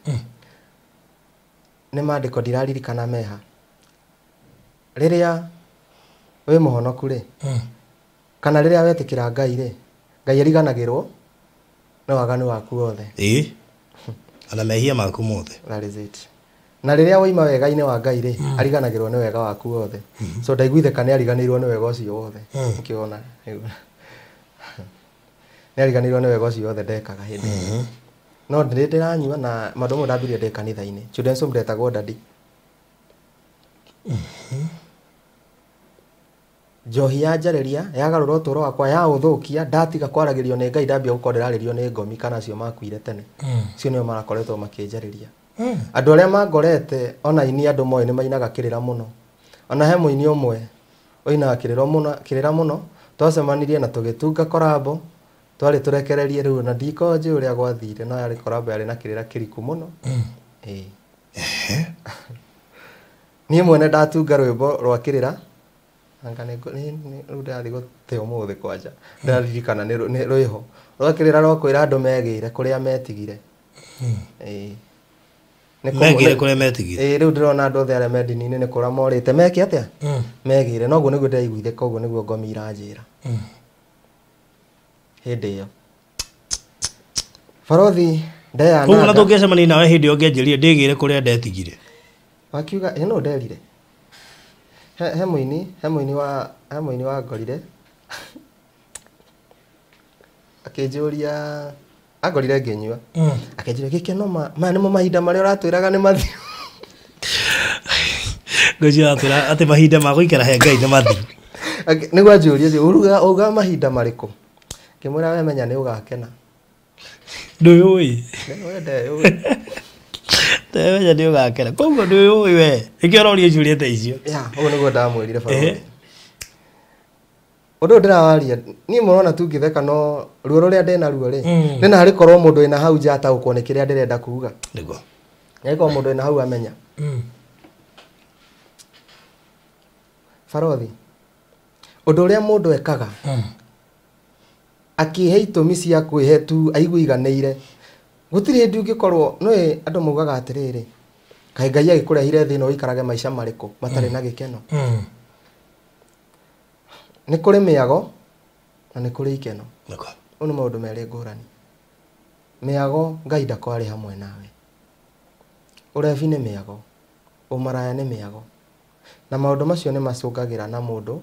nĩ mandĩko ndiraririkana meha rä wi muhonoku ri hmm. kana riria wetikira ngai ri ngai ariganagirwo ni waganu waku wothe ona mehia maku mothe na rä rä a woima wega-inä wa ngai rä mm. ariganagä rwo nä wega waku wothe mm so ndaiguitheka nä ariganä irwo nä wega å cio wothe nä hmm. kä ona *laughs* nä ariganä irwo nä wega å cio wothe ndekaga hä ndä hmm. no ndä ndä ranyua na mandå må ndambirie ndä inä ndetagwo ndandi njohi yanjarĩria yagarũra ũtũũro wakwa yaũthũkia ndatiga kwaragĩrio nĩ ngai ndambia gũkorwo ndĩrarĩrio nĩ ngomi kana acio makuire tene hmm. cio nĩo marakoretwo makĩnjarĩria hmm. andũ arĩa mangorete ona ini andũ moĩ nĩ mainaga kĩrĩra mũno ona he mũini ũmwe oinaga kĩrĩro mũno kĩrĩra mũno twacemanirie na tũgĩtunga korambo twarĩ tũrekererie rĩu na ndikonje ũrĩa gwathire no yarĩ korambo yarĩ na kĩrĩra kĩriku mũno hmm. ĩĩ *laughs* niĩ mwene ndatunga rwĩmbo rwa kĩrĩra anga rä u ndärä gå må thä kwanja ndäraririkana nä rwä ho rwakä rä ra rwakwä ra andå megä re kå a metigire hmm. megire kå metigire rä u ndä rona othe arä a mendini-inä nä kå ra te meke atä a hmm. megä re noguo nä guo ndäraiguithä ka å guo ngomi iranjä ra hä hmm. yo barothi ndeyanakoguo na tå ngä nawe hä ndä ä yo ngä gä re kå rä ndetigire wakiuga ä no he mwini he mwini wa he mwini wa ngorire *laughs* akĩnjũria angorire ngĩnyua mm. akĩnjũria gĩkeno maya nĩmo mahinda marĩa ũratwĩraga nĩ mathiu *laughs* ngũcio atwĩra atĩ mahinda ma gũikara he ngai nĩ mathiu nĩguo anjũria ji uruga uga mahinda marĩkũ ngĩmwĩra we menya nĩ ũgakena ndũyũĩ ndeyũĩ *laughs* tewenye nä å gakera koguo ndå å ä we nä kä ororia ciå ta icio å guo nä guo ndamwärire å ndå å ndä rawaria niä må rona tungä theka no ruo rå rä a ndenaruo rä hmm. nä narä korwo må ndå wä na hau njataåkwo nä kä rä a ndä renda kuga nä korwo må ndå wä na hau amenya hmm. barothi å ndå å rä a må ndå ekaga hmm. akä he itå mi cia kwä he tu aiguiganä ire gutiri hindi ungikorwo å ngä korwo nä andå maugaga atä rä rä kaä ngai agä kå rehire thä na å ikarage maica marä kå matarä na gä keno nä kå rä mä ago na nä kå rä ikeno å nä maå ndå merä miago mä ago ngai ndakwarä hamwe nawe å rebi nä mä ago å maraya nä mä ago na maå ndå macio nä macungagira ra na må ndå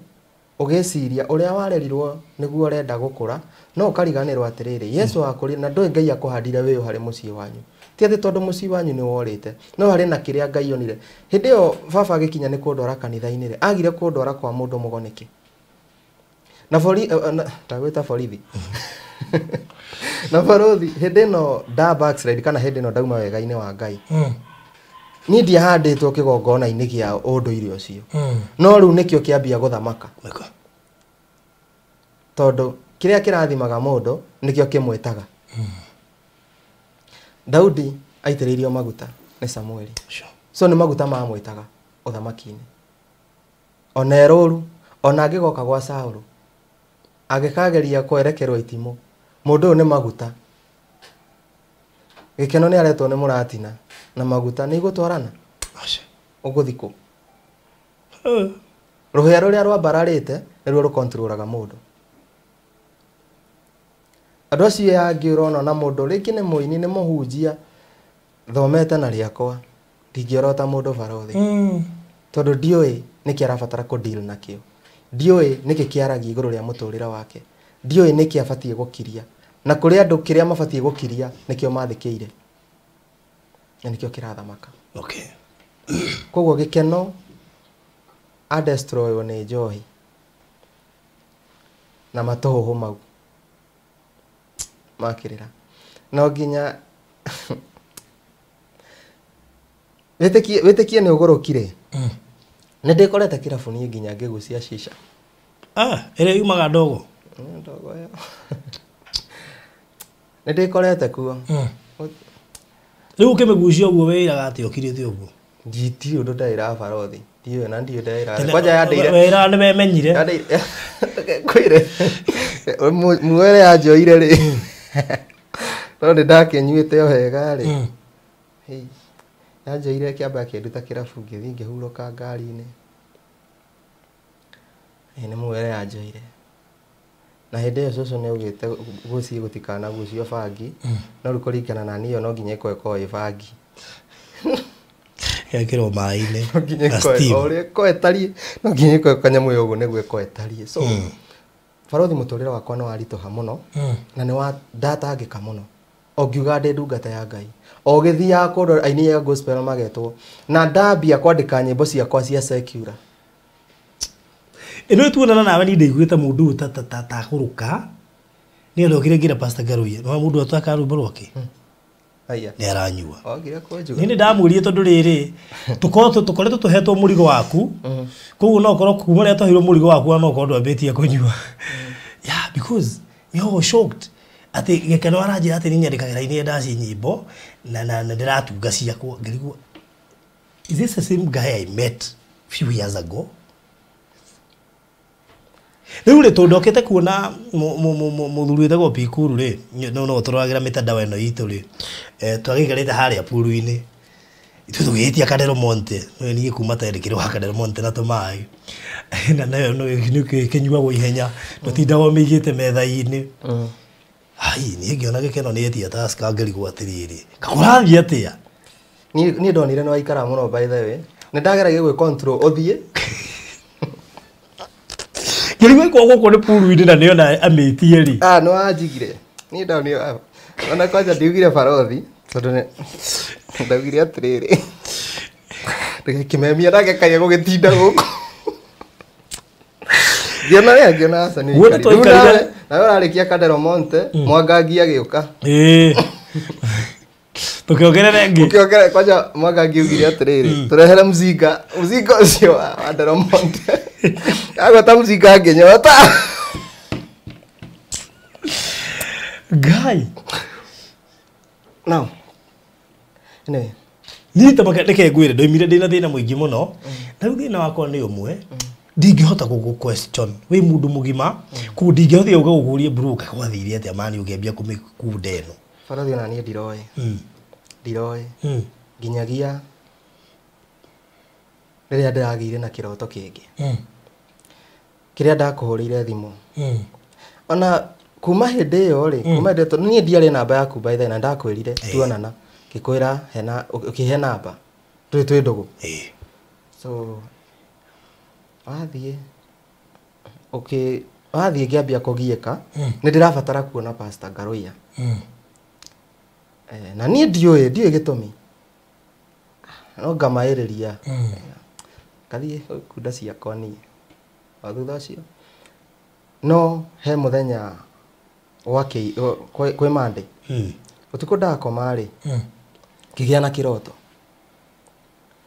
ũgĩciria ũrĩa warerirwo niguo ũrenda gukura no ũkariganĩrwo atiriri yesu akuri na ndũĩ ngai akuhandire wĩyũ hari mũciĩ wanyu ti atĩ tondũ mũciĩ wanyu ni worite no hari na kiria ngai onire hĩndĩ yo baba agĩkinya ni kũndwara kanitha-inĩ agire kũndwara kwa mundu mũgoneki na bori eh, eh, tagwĩta borithi *laughs* na barũthi hĩndĩ ĩno da backslide kana hĩndĩ ĩno ndauma wega-inĩ wa ngai hmm niä ndiahandä two kä gongona-inä gä a å ndå ire å cio hmm. no rä u nä kä o kä ambia gå thamaka tondå kä rä a kä rathimaga må ndå nä kä o kä mwetaga hmm. daudi aitä rä irio maguta nä samueli so nä maguta mamwätaga å thamaki-inä ona erå ru ona angä goka gwa saulu agä kageria kwerekerwo itimå må ndå å yå nä maguta gä keno nä aretwo nä må ratina na maguta nä igå twarana å gå thikå rå hä a rå rä a rwambararä te nä ruo rå raga må ndå andå acio angä å rona na må ndå rä ngä nä må ini nä må hunjia thomete na rĩakwa ndingĩorota mũndũ barũthi mm. tondũ ndiũĩ nĩkĩ arabatara kũdeal nakĩo ndiũĩ nĩkĩ kĩaragia igũrũ rĩa mũtũrĩre wake ndiũĩ nĩkĩ abatiĩ gũkiria na kũrĩ andũ kĩrĩa mabatiĩ gũkiria nĩkĩo mathĩkĩire na nikio kirathamaka okay koguo gikeno adestroywo nä njohi na matuhuhu mau makirira no nginya *laughs* witikie ni ugurukire mm. ni ndikorete kirabuni nginya ngigu cia shisha ah, a yumaga ndogo mm, ndogo yo *laughs* ndä korete kuo mm riu ukimigucia uguo we iraga atä okirite uguo njiti undu ndaira barothi ndiyo na ndiyo ndaira kwanja yandeire wera ni memenyire kwire *laughs* muere anjoire ri *laughs* no nä ndakenyuä o wega rä hmm. yanjoire kĩamba kĩnduta kĩrabu ngĩthiĩ ngĩhurũka ngari-inĩ nĩ mwere yanjoire na hä ndä ä yo cåcå nä å gä te gå ciä gå tikanagu cio bangi no rä kåringana na niä yo no nginya ä korwo ä bangi gä kä rwo maä-inä å rä a koetariä no nginya ä korwo kanyamå yo å guo nä guo ä koetariä so hmm. barothi må tå rä re wakwa nä waritå ha må no hmm. na nä ndatangä ka må no ongiuga ndä ndungata ya ngai o gä thiaga kå aini ya magetwo na ndambia kwandä ka nyä mbo ciakwa cia secura ä tuonana nawe ni ndaiguä te må ndå å yå takå rå ka nä enda å kä re no må ndå atwaka rwä mbo rwake hmm. aranyua nä nä ndamwä rie tondå rä rä tå koretwo tå waku hmm. koguo no korwo kuma rä a twaheirwo waku no korwo ndwambä tie kå nyua hmm. *laughs* atä gä no aranjä ra atä nä nyandä kagä ra inä endaci nyä mbo na ndä ratunga ciakwa is this the same guy i met few years ago riu ri tundokete kuona muthuri wetagwo pikuru ri no no turoragira mitandao ino itu ri eh, twagikarite haria puru-ini ithu tugitia kanero monte no nie kuma terekirwo kanero monte na tumai *laughs* na nayo no kinyuagwo ihenya tutindagwo miigite metha-ini mm. ai niä ngä ona gä keno nä etia taska ngärigwo atä rä kakorathiä atä a niä ndonire nä waikara må no baithe wä nä ndageragia gwä å thiä ngä korwo gå kå nä puruinä na nä ona amä tie rä ah, nä wanjigire ah, niä ndonä ah, ona kwanja ndiugire barothi tondå ndaugire atä rä rä ndägakä memia ndagekanya gå gä tinda gå kå ngĩona wea ngĩona acaniwä nawe ũrarĩkia kaderomonte hmm. mwangangi agĩũka *laughs* tukiongerere ngä ukiongerere kwanja mwanga ngiugire mm. atä rä mm. rä tå rehere mzinga mzinga å cio wa mzinga *laughs* ngä ngai no anyway nitamaka reke ngwä re ndoimire ndä na thä na må ingä må no na mm. rä u thä na wakwa nä å mwe ndingihota gå wä må ndå må gima koguo ndingähothiga gå ga gå gå rie mburå kakwathiire mani å ngä ambia kå no barathi ona niä ndiroä hmm. ndiroä hmm. nginyagia rä rä a ndäragä ire na kä roto kä ngä hmm. kä rä a ndakå hå rä ire thimå ona kuma hä ndä ä yo rä kuma niä ndiarä namba yaku baitha na ndakwä rire eh. tuonana ngä kwä ra å kä he namba tå twä ndå gå so wathiä wathiä ngä ambia kå giä ka nä ndä rabatara kuona pastor mm. Eh, na niä ndiå ä ndiå ä gä tå mi no ngamaä rä ria mm. ngathiä kunda ciakwa niä wa thutha ucio no he må thenya kwä mandä å mm. tukå ndakomarä mm. ngä gä a na kä roto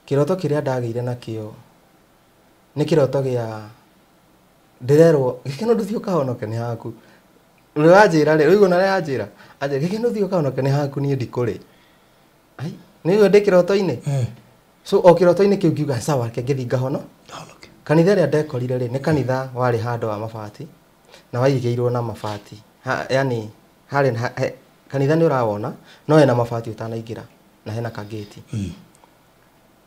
kä roto kä rä a ndagä ire nakä o nä kä roto gä a ndä rerwo gä kä no ndå thiå kahonoke nä haku mm. rä anjä rä rä u ona rä anjä ra anjä gä kä nä å thiä å kaoneka nä haku niä ndikå rä nä å ndä kä roto-inä o kä roto-inä kä u ngiuga sawa ke ngä thiä ngahono kanitha rä a ndekorire rä nä kanitha warä handå wa mabati na waigä irwo na mabati ha, yani harä ha, he, kanitha nä å rawona no hena mabati å tanaingä ra na hena kageti mm.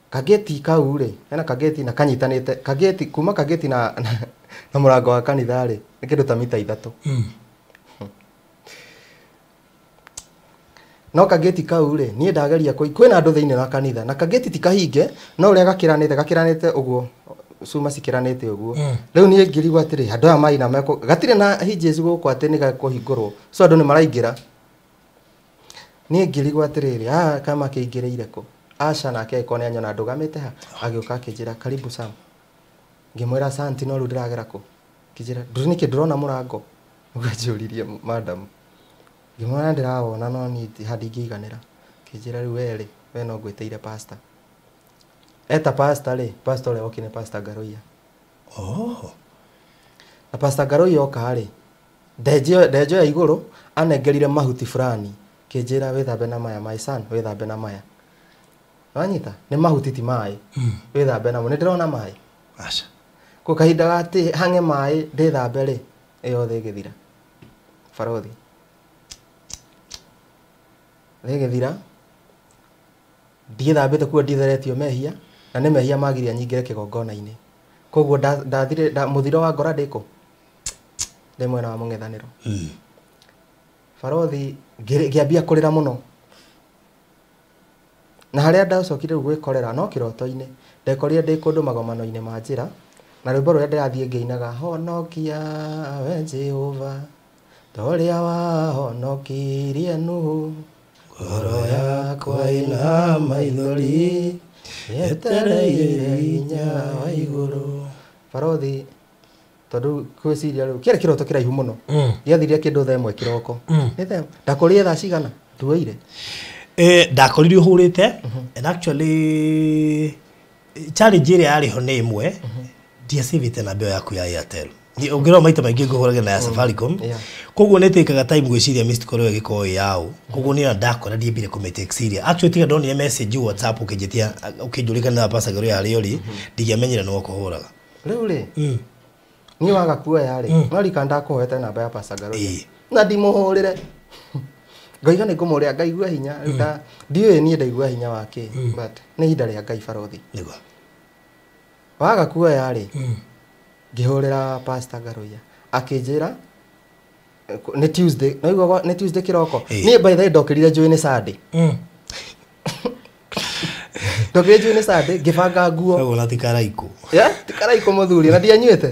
kageti kau rä hena kageti na kanyitanä te kageti kuma kageti na, *laughs* na, na må rango wa kanitha rä nä kä ndå ta mita ithatå no kageti kau rĩ niĩ ndageria na andũ thĩinĩ na kanitha na kageti ti kahinge no ũrĩa gakiranĩte gakiranĩte ũguo cuma cikiranĩte ũguo rĩu niĩ ngĩrigwo atĩrĩ andũ aya maina meko gatirĩ na hinges gũkũ atĩ nĩ gekũhingũrwo so andũ ni maraingĩra niĩ ngĩrigwo atĩrĩrĩ aa kama kĩingĩrĩire kũ aca nake agĩkorwo nĩ anyona ndũgamĩte ha agĩũka akĩnjĩra karibu sam ngimwira santi no ru ndĩragera kũ ngĩnjĩra ndũrĩ nĩkĩ ndũrona mũrango ũguo anjũririe madamu ngĩmwĩra ũrĩa ndĩrawona no niĩ handingĩiganĩra akĩnjĩra rĩu we rĩ we no ngwĩtĩire pastor eta pastor rĩ pastor ũrĩa okire pastor Ngaroia oh na pastor Ngaroia oka rĩ ndenjo ndenjo ya igũrũ anengerire mahuti fulani kĩnjĩra wĩthambe na maya my son wĩthambe na maya wanyita nĩ mahuti ti maĩ mm. wĩthambe namo nĩ ndĩrona maĩ aca kwa kahinda gatĩ hang'e maĩ ndĩthambe rĩ ĩyothe ĩgĩthira barothi rĩgĩthira ndiethambĩte kuo nditheretio mehia na nĩ mehia magiria nyingĩre kĩgongona-inĩ koguo ndathire mũthiro wa ngora ndĩkũ ndĩ mwena wa mũng'ethanĩro hmm. barothi ngĩambia kũrĩra mũno na harĩa ndacokire gwĩkorera no kĩroto-inĩ ndekorire ndĩ kũndũ magomano-inĩ ma njĩra na rwĩmbo rũrĩa ndĩrathiĩ ngĩinaga honokia we jehova ta ũrĩa wahonokirie nuhu ngoro yakwa ina maithori yetereire inya wa iguru barothi tondu kwiciria riu kiari kiroto kiraihu muno mm. giathirire kindu thaa imwe kiroko mm. ndakorire thaa cigana nduaire ndakorire uhurite mm-hmm. and actually challenge iria yari ho ni imwe mm-hmm. ndiacivite namba iyo yaku ya airtel ngä maita maingä ngå hå rage na ya mm. safaricom koguo nä tä kaga time gwä ciria mä citikoro ä gä korwo ä yao koguo nä ona ndakora ndiä mbire kå mä tä tiga ndonire message whatsapp å känjätia å känjå rä kana pasagä rå yarä orä mm-hmm. ndigäamenyire no kå hå raga rä u rä mm. niä waga kuoya rä no mm. rika ndakå hoete namba ya pasagarå na ndimå hå rä re *laughs* ngaiga nä ngå må rä a ngaigua hinya ndiå ä niä ndaigua hinya wake but ihinda rä a ngai barothi waga kuwa kuoya rä ngihurira pastor Ngaruiya akinjira nĩ Tuesday no igwa nĩ Tuesday kiroko ni by the dokirire joy ni Sunday dokirire joy ni Sunday gifanga nguo ũgũra tikara iko ya tikara iko muthuri mm. na ndianyuĩte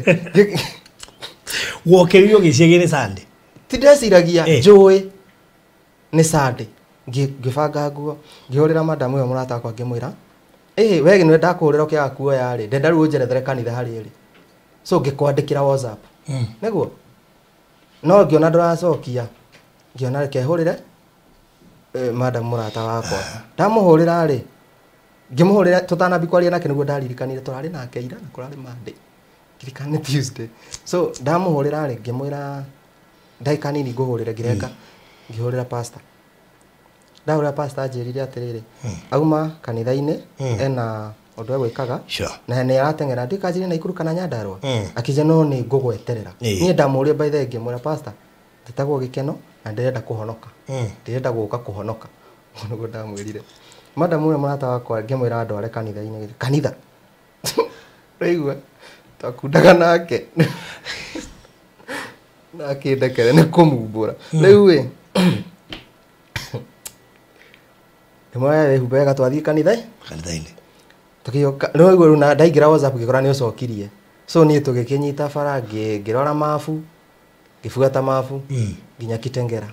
wokĩrire ũgĩciagia ni Sunday ti ndeciragia njũĩ nĩ Sunday ngĩbanga nguo ngihurira madam ĩyo murata kwa ngimwira ĩĩ wee nĩ wendaga kũhũrĩra kuoya ri ndenda rĩu ũnjerethere kanitha hari ri so ngikwandikira whatsapp mm. niguo no ngiona nduracokia ngiona reke hurire eh, madam murata wakwa ndamuhurira ri ngimuhurira tutanambi kwaria nake niguo ndaririkanire turari nake ira na kurari mande ndirikane tuesday so ndamuhurira ri ngimwira ndagika nini ngũhũrĩre ngĩrenga mm. ngĩhũrĩra pasta ndahũrĩra pasta anjĩrire atĩrĩrĩ mm. auma kanitha-inĩ mm. ena undu egwikaga sure. na nä arateng'era ndä kanjä na ikuru kana nyandarwa mm. akija no nä ngå gweterera niä yeah. ndamå ria baithe ngä mwä ra pasta ndätagwo gä keno na ndä renda kå honoka hmm. ndä renda gå ka kå honoka må guo ndamwä rire madamu rä marata wakwa ngä mwä ra andå are kanitha-inä kanitha raigua *laughs* twakundaga nake *laughs* nakä ndekere nä kå mumbå ra hmm. rä u *coughs* nä mwaya wä humbega kanitha kanitha-inä tukiuka no nä å cokirie whatsapp tå ni kä so ni tugikinyita rora ngirora mafu ngibuata mafu hmm. nginya kitengera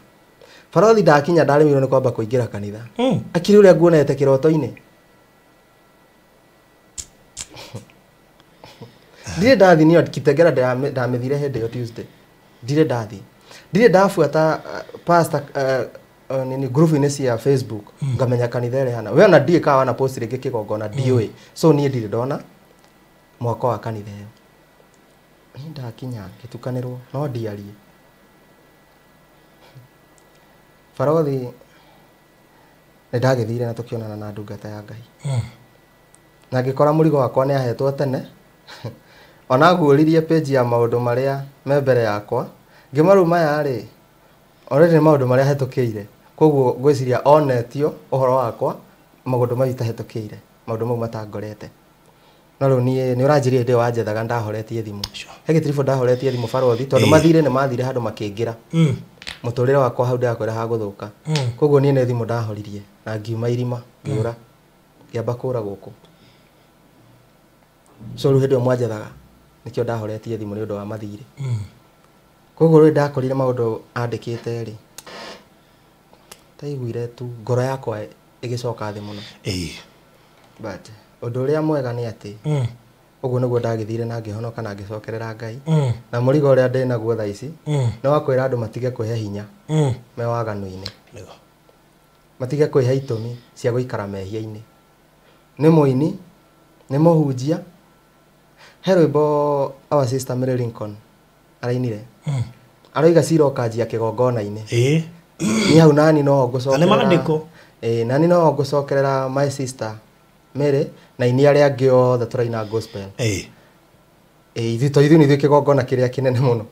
barothi ndakinya irwo ni kwamba kuingira kanitha mm. akiri uria nguonete kiroto-ini ndirä ndathi nä kitengera ndamethire hä ndä ä yo tuesday ndirä ndathi ndirä ndabuata uh, uh, uh, nini ni si ya facebook mm. ngamenya kanitha ĩrĩ hana we na ndirĩ kawa na post rĩngĩ kĩgongona hmm. ndiũĩ mm. so niĩ ndirĩ ndona mwako wa kanitha ĩyo niĩ ndakinya ngĩtukanĩrwo no ndiarie barothi nĩ ndagĩthire na tũkĩonana na ndungata ya ngai mm. na ngĩkora mũrigo wakwa nĩ ahetwo tene *laughs* ona guũririe page ya maũndũ marĩa me mbere yakwa ngĩmaruma maya rĩ already nĩ maũndũ marĩa hetũkĩire koguo ngwiciria onetio uhoro wakwa maundu mau itahitũkĩire maundu mau matangorete no rĩu niĩ nĩ ũranjĩrire ndĩ wanjethaga ndahoretie thimũ he gĩtiribũ ndahoretie thimũ barothi tondũ mathire nĩ mathire handũ makĩngĩra mm. mũtũrĩre wakwa hau ndakwĩra ha gũthũka mm. koguo niĩ nĩ thimũ ndahoririe na ngiuma irima mm. ngĩũra ngĩamba kũũra gũkũ so rĩu hĩndĩ ĩyo mwanjethaga nĩkĩo ndahoretie thimũ nĩ ũndũ wa mathirĩ koguo rĩu ndakorire maũndũ andĩkĩte rĩ taiguire tu ngoro yakwa thi muno mũno but ũndũ ũrĩa mwega nĩ atĩ mm. ũguo nĩguo ndagĩthire na ngĩhonoka kana ngicokerera Ngai mm. na murigo ũrĩa ndĩ naguo tha ici mm. no wa kwĩra matige kwĩhe hinya me waganu-inĩ matige kwĩhe itũmi cia ikara mehia-inĩ ni mũini ni mũhunjia he rwĩmbo our sister Mary Lincoln arainire aroiga cira ũkanjia kĩgongona-inĩ ni hau nani no ngå nani no ngå cokerera my sister mary na ini arä angä othe tå raina ithuä to ithuä nä ithuä kä gongona kä rä a kä nene må no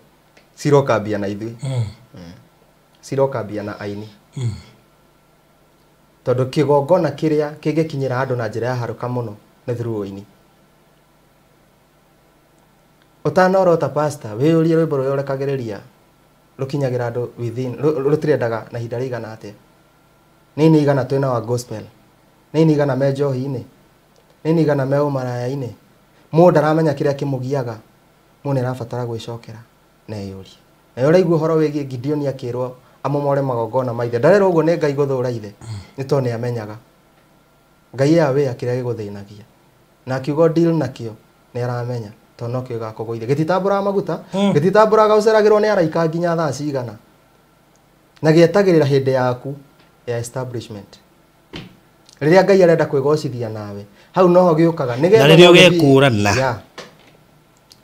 ciroka mbia na ithuä mm. mm. ciroka na aini mm. tondå kä gongona kä rä a kä ngä kinyä ra andå na njä ra ya harå ka må no nä thuruåini å pasta wä å rie rwä mbo rå rekagä rä ria rukinyagira andu within rutirendaga na ihinda rigana ate nä nä igana twä na wa gospel nä nä igana me njohi-inä nä nä igana me åmaraya-inä må ndaramenya kä rä a kä må giaga må nä arabatara gwä cokera na ä rie nayo raigua horo wä giä gideoni akä rwo amomore magongona maithe ndarerwo å guo nä ngai gå thå ithe ni to nä amenyaga ngai aya wä akä rä a gä gå thä nagia na akiuga deal nakä o nä aramenya tondå kä gako gå gä titambå maguta hmm. gä titambå raga å ceragä rwo nä araika nginya thaa cigana na gä etagä rä ra hä ndä yaku ya rä rä a ngai arenda kwä gocithia nawe hau noho gä å kaga nä rä a å gekå rana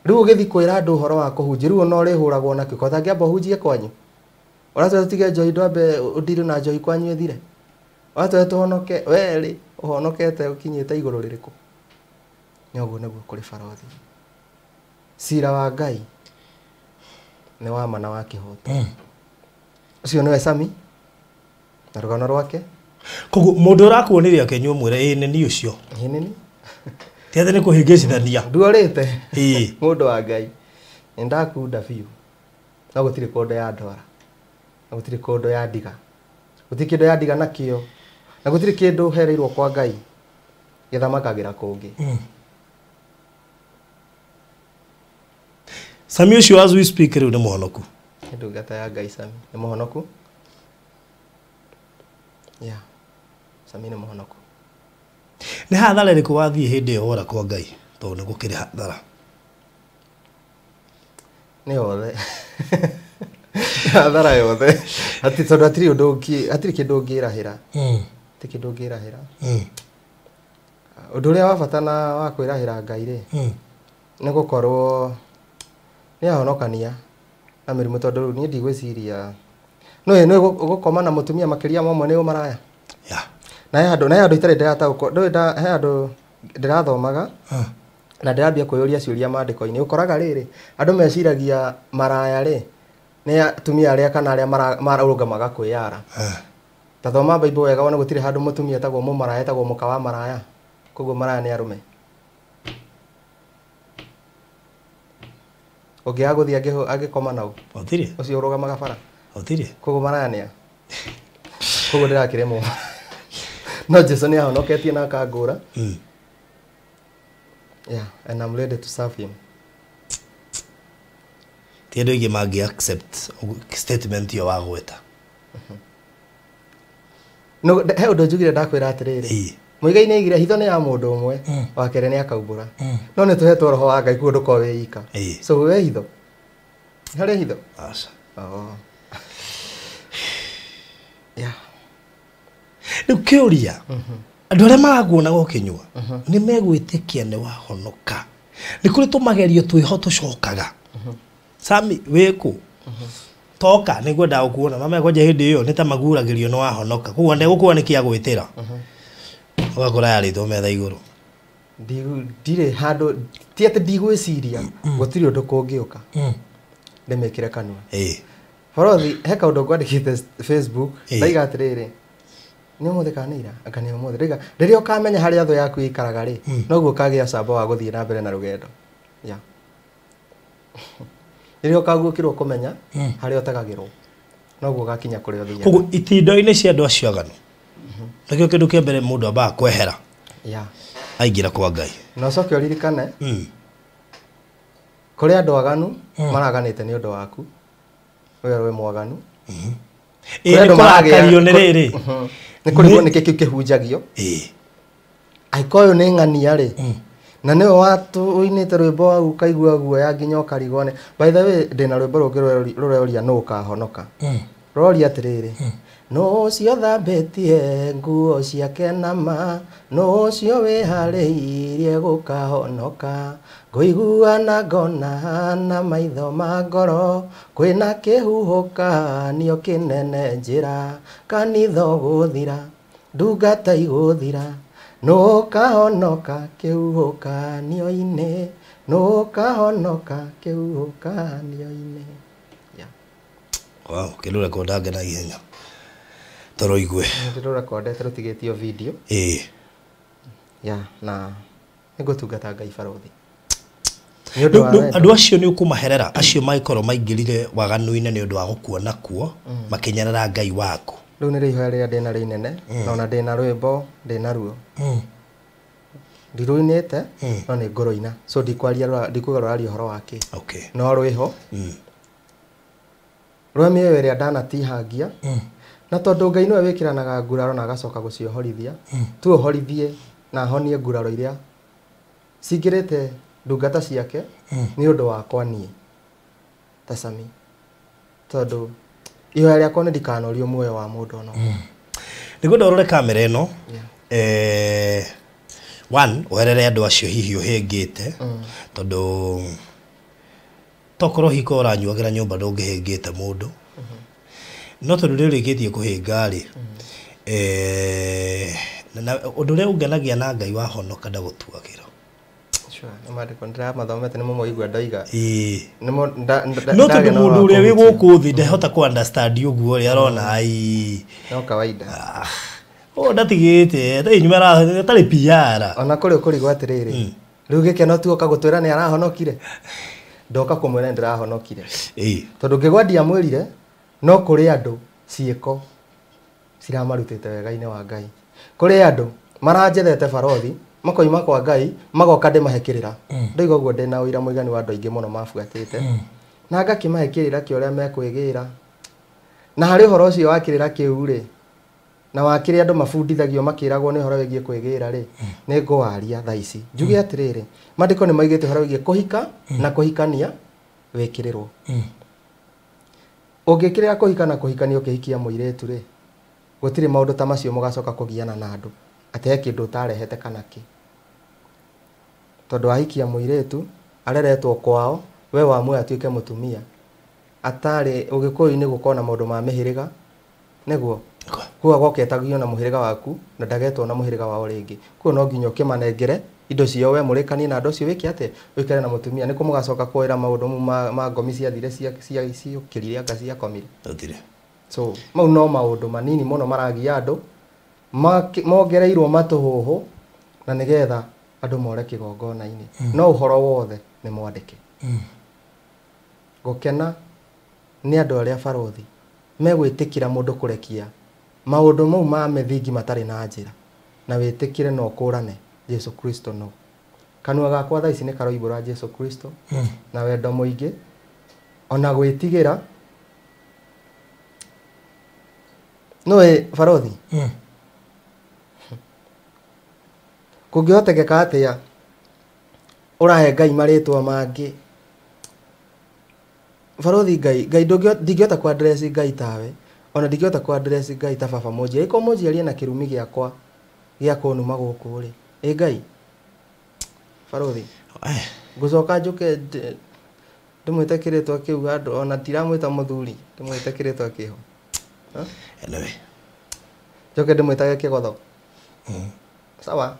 rä u å gä thiä kwä ra andå å horo wa kå hunjä rä u ona rä hå ragwo na kä ko tangä amba å hunjie kwanyu å ratwete tige njohi ndwambe å ndirä na njohi kwanyu ä thire å ratwete tå honoke werä å honokete å kinyä te igå rå rä rä kå nä å guo nä guo kå rä barathi cira wa ngai nä wa mana wa kä hota å cio nä sami na rå gano rwake koguo må ndå å rakuonire akä nyua mwä re ä neni å cio ä neni tiathe nä kå hä ngä cithania nduorä te må ndå wa ngai nä ndakunda biå no gå tirä kå ya ndwara na gå tirä kå ya ndiga gå tirä kä ndå ya ndiga nakä na gå tirä kä ndå hereirwo kwa ngai gäthamakagä ra kå ngä hmm. Sami ucio as we speak riu ni muhonoku ndungata ya ngai Sami ni muhonoku ya Sami ni muhonoku ni hathara rä kå wathiä hä kwa ngai tondå ni gå kä rä hathara nä yothe *laughs* hathara yothe tondå hatirä kä ndå ngä rahä ra hmm. tä kä ndå ngä rahä ra å hmm. ndå wa bata na wa kwä rahä ra ngai rä hmm. nä gå korwo nä ahonokania na mä rimå tondå rä u niä ndigwä ciria nä nä gå koma na må tumia makä ria mamwe nä å maraya na he andå na itarä ndärataå he andå ndä rathomaga na ndä rambia kwä å ria ciå ria mandäko-inä å koraga rä rä andå meciragia maraya rä nä atumia arä a kana arä a mararå kwä yara tathoma mbaimbo wega wona gå tirä handå må tumia tagwo må maraya tagwo må ka maraya koguo maraya nä arå me ũngĩaga gũthiĩ angĩho angĩkoma nau ũthire ũcio ũrũgamaga bara å kũgũmarania koguo ndĩrakĩremwo no jesu nä ahonoketie ndä rakä rä mm. no jesu nä ahonoketie to serve him ti andå aingä mangä accept statement ä wa gweta mm-hmm. he å ndå njugire ndakwä ra atä rä rä muigaine igire hitho nä ya må ndå å mwe hmm. wa nä akaumbå ra hmm. no nä tå hetwo roho wa ngai kuo ndå korwo wä ika so we hitho harä hitho *sighs* rä u kä å ria mhm. andå arä a maraguonaga å kä nyua mhm. nä megwä tä kia nä wahonoka nä kå rä tå magerio twä ho tå cokaga mhm. sami wä kå toka nä ngwendaga gå kuona mamekwenja hä ndä ä yo nä ta maguragä rio nä wahonoka koguo ndegå korwo nä kä agwä tä ra ũgakora yarĩ thomera igũrũ ndirĩ handå ti atä ndigwä ciria mm, mm. gå tirä å mm. ndå kå ngä å ka ndä mä kä re kanua borothi he kaå ndå ngwandä kä te ndaiga atä rä rä nä å må thä ira akani å må thä rä rä a å kamenya harä a thå yaku ikaraga rä noguo kagä a camba wa gå thiä na mbere na rå gendo rä rä a å kaguå kä rwo kå menya harä a å tegagä rwo noguo å gakinya kå rä a å thiä koguo cia andå acio aganu nakio kindu kia mbere mundu ambaga kwehera yeah. aingira kwa ngai na ucoke uririkane mm. kuri andu aganu mm. maraganite ni undu waku we rwe mwaganu mm -hmm. ndo marakario ni riri ni kurigwo niki kiu kihunjagio angĩkorwo ũyũ nĩ ng'ania rĩ hmm. na nĩwe watũinĩte rwĩmbo wau ũkaigua guoya nginya ũkarigwo nĩ by the way ndĩna rwĩmbo rũngĩ rũreoria nũũ ũkahonoka hmm. rũroria atĩrĩrĩ mm no cio thambitie nguo ciake nama no cio wä harä irie gå wihariirie gukahonoka nguiguana ngona na maitho ma ngoro kwä na kä kä huhå kwina kihuhukanio kinene njira kanitha guthira ndungata iguthira nukahonoka kahonoka kä huhå kihuhukanio-ini yeah. wow kilule kundange na ihenya toroigue ndirurakode tarutigitio video e. ya na ngutungata ngai barothi andå acio nä å kå maherera acio magäkorwo maingärire waganu-inä nä å ndå wa gå kuona kuo mm. makänyerera ngai waku rä u nä rä ihoya rä rä a ndä na rä inene mm. nona ndä na rwä mbo ndä naruo mm. ndirå te no nä ngå rå ina so ndikå garoraria å horo wakä no rwä ho rwa mä ä yo ä rä a ndanatihangia na tondu ngai kä wikiranaga nguraro na agacoka guciohorithia hmm. tu horithie na honie nguraro iria te ndungata ciake hmm. ni undu wakwa nie ta Sami tondu ihoya rĩakwa å rio muoyo wa mũndũ ona hmm. nĩngwenda ndorore kamera ĩno ũherere eh, andå acio hihi te tondå tokorwo hiko ngä te må ndå no tondå rä u rä gä thiä kå hä ngarä å mm. eh, ndå å rä a ungenagia na ngai wahonoka ndagå tuagä ro mandäko no tondå må ndå å rä a wä gå kå thä ndahota kå å guo å rä a arona mm. ai å ndatigä te tarä piara ona kå rä kå rigwo atä mm. rä rä rä u gä keno tuoka gå twä ra nä arahonokire ndoka kå mwä ra nä ndä rahonokire tondå ngä gwandia mwä rire no kuri andu ciiko ciramarutite wega-inĩ wa ngai kuri andu maranjethete barothi makoima kwa ngai magoka mahekirira mm. ndoiga ũguo ndĩna ũira muigani wa andũ aingĩ mũno mabuatĩte mm. na ngakĩmahe kĩrĩra kĩa ũrĩa mekwĩgĩra na hari horo ucio wakirira kĩrĩra kĩu rĩ na wakiri andu andũ mabundithagio makĩragwo nĩ ũhoro wĩgiĩ kwĩgĩra rĩ mm. nĩ ngũwaria thaa njuge atiriri madiko ni maigite horo wegie kuhika na kuhikania wekirirwo ũngĩkĩrĩra kũhika na kũhikania ũkĩhikia mũirĩtu rĩ gũtirĩ maũndũ ta macio mũgacoka kũgiana na andũ atĩ he kĩndũ ũtarehete kana kĩ tondũ ahikia mũirĩtu areretwo kwao we wamue atuĩke mũtumia atarĩ ũgĩkũyũ-inĩ gũkorwo na maũndũ ma mĩhĩrĩga nĩguo kuogoka etagio na muhiriga waku na ndagetwo na muhiriga wao rĩngĩ kuo no nginya ũkĩmanengere indo ciao we murekanie na andå acio wä ke atä na må niko nä kå må gacoka kwoä ra maå ndå ma ngomi ciathire ciå kä rire anga ciakomire so mau no maå ndå manini må mm. no maragia andå mongereirwo matå hå na nä getha andå more kä gongona-inä no å horo wothe nä mwandäke mm. gũkena nä andå arä a barothi megwä tä kä ra må ndå kå rekia maå ndå mau ma methingi matarä na njä na wä tä kä re na å kå jesu kristo no kanua gakwa tha ici nä karoimbå jesu kristo hmm. na wendo må ingä ona gwä tigä ra ä barothi hmm. kå ngä hotekeka atä a å rahe ngai marä two mangä barothi ngai ngai ndingä hota kwadresi ngai tawe ona ndingä hota kwadresi ngai ta baba må njia ä må na kä rumi gä akwa gä akonuma kå rä ä ngai barothi ngå coka njå ke ndä mwä te rä twa kä u andå ona tiramwä ta må thuri ndä mwä te rä twa kä ho njoke ndä mwä tage kä gotho mm. sawa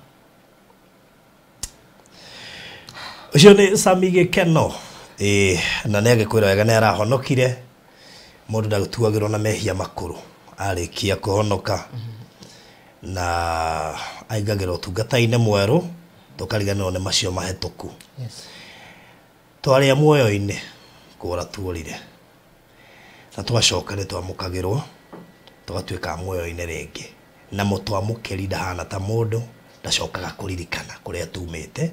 å cio nä sami gä keno na nä agä kwä ra wega nä arahonokire må ndå ndagå tuagä rwo na mehia makå rå arä kia kå honoka mm -hmm na aingagĩra ũtungata-inĩ mwerũ tũkariganĩrwo nä macio ku twarä a muoyo-inĩ kũra tuorire na twacoka nĩ twamũkagĩrwo ka muoyo na rĩngĩ namo twamũkĩri ndahana ta ndå ndacokaga a kũrĩa te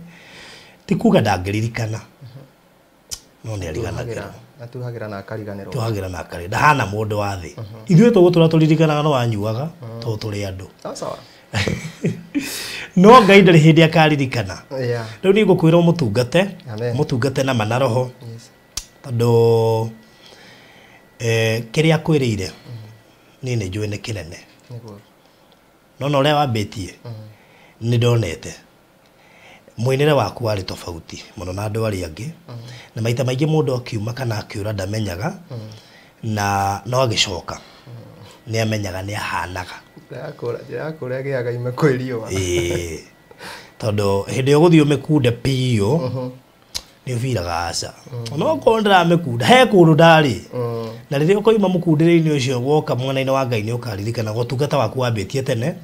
ti kuga ririkana mm-hmm. no nĩ ariganagĩra tuhagira na akarä ndahana må ndå wa thä ithuä tå gå tå ra tå no wanyuaga to tå rä andå no ngai ndarä hä ndä akaririkana rä u nä ngå kwä rwo må tungate må tungate na manaroho tondå eh, kä rä a akwä rä ire niä nä njå ä nä kä nene nona å rä a wambä tie mm-hmm. nä ndonete mwenene waku warä tofauti må no na andå arä angä mm-hmm. na maita maingä må ndå akiuma kana akä å ra ndamenyaga mm-hmm. na no agä coka mm-hmm. nä amenyaga nä ahanaga ndärakå aga tondå hä ndä ä gå thiä å mä kunde piå nä å biraga aca no korwo ndä ramä he kå ndå ndarä na rä rä a å koima må kundä rä inä å cio woka mwena-inä wa ngai nä å karirikanaga tungata waku wambä tene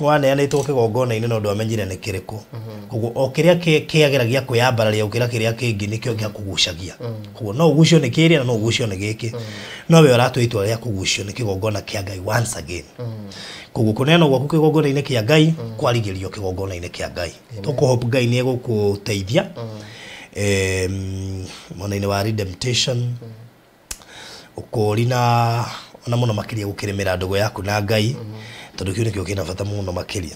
waneanä two kä gongona-inä na å ndå amenyire nä kä rä kå koguo o kä rä a kä ageragia kwä yambararia gå kä ra kä rä a kä ngä nä kä o gä kå gucagia koguo no å gucio nä kä rä na no å gucio nä gä kä nowe å ratå itua rä a kå gucio nä kä gongona kä a ngai koguo kunena gwaku kigongona-inä kä a ngai mm. kwarigä kigongona-inä kä a ngai tåkå hope ngai nä egå kå teithia mwena-inä mm. wa redemption å kå ri na ona må no makä ria gå kä rä mä yaku na ngai mm. tondå kä u nä kä o kä na bata må no makä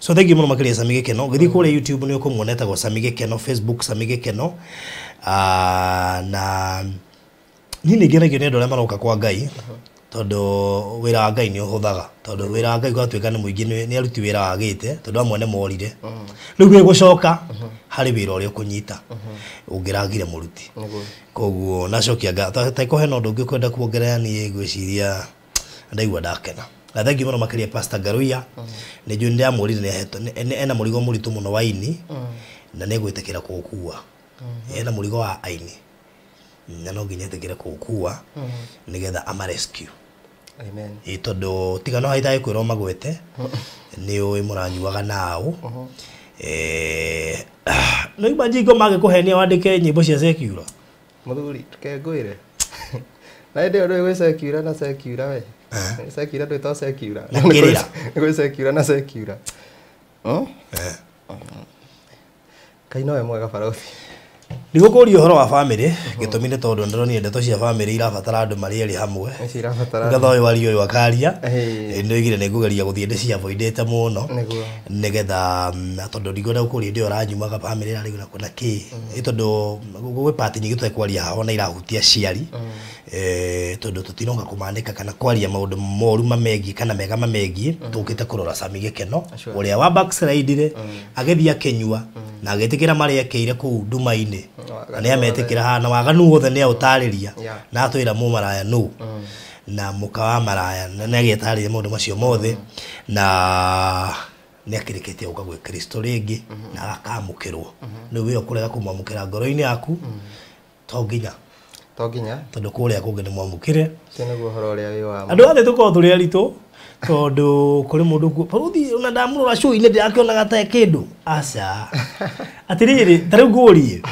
so thank you no makä ria cami keno githi thiä kå youtube ni å kå muona etagwo keno facebook samige gä keno ah, na nini nä ngenagio nä andå arä a maroka kwa ngai mm-hmm tondu wira wa ngai ni uhuthaga tondu mm. wira wa ngai gwatuika ni muingi ni aruti wira wagite tondu amwe ni morire mm. riu wi gucoka mm-hmm. hari wira uria ukunyita ungiragire mm-hmm. muruti koguo nacokia taiko hena undu ungi kwenda kuongerera ni ngwiciria ndaigua ndakena na thengi muno makiria pastor garuia mm-hmm. ni njui ni amurire ni aheto ena murigo muritu muno wa waini mm. na ni ngwitikira kuukua ena murigo wa aini na no nginya etikire kuukua nigetha getha amarescue ä tondå tiga no haithaä kwä rwo magwete nä å ä må ranyuaga naå uh-huh. ee, no igua njingo magä kå henia wandä ke nyä mbo cia cekiura må thuri kengwä re na hä ndä ä yo ndå gwä cekiura na cekiura we cekiura eh? ndå to cekiura nä gwä cekiura na cekiura eh? kainowe mwega barauthi ndigukuri uhoro wa family gitumi ni tondu ndironire ndeto cia family irabatara andu mari eri hamwe ngatha uyu wari uyu igire ni gugeria guthie ndi cia avoidete muno nigetha mm, tondu ndigona gukuri ndi uranyumaga family irari na kuna ki tondu gwi part nyingi tutekwaria haho na irahutia ciari Eh tondu tutironga kumandika kana kwaria maundu moru mamegie kana mega mamegie tukite kurora sami gikeno uria wa backslide agithia kenywa na agitikira mari ekeire ku nduma-ini thä nä ametä waga waganu wothe nä aåtarä na atwä ra må maraya nå mm. na muka wa maraya na nĩagĩtarĩire maũndũ macio mothe mm. na nĩakĩrĩkĩtie gũka gwĩ kristo ngä mm-hmm. na akamũkĩrwo mm-hmm. rĩu ĩyo kũrega kũmwamũkĩra ngoro-inĩ yaku mm. to nginya to nginya tondũ kũrĩa kũngĩ nĩ mwamũkĩre tå othe tå rä aritå tondu kuri mundu paruthi una ndamuro ra show ile akiona gata e kindu aca atiriri tari nguri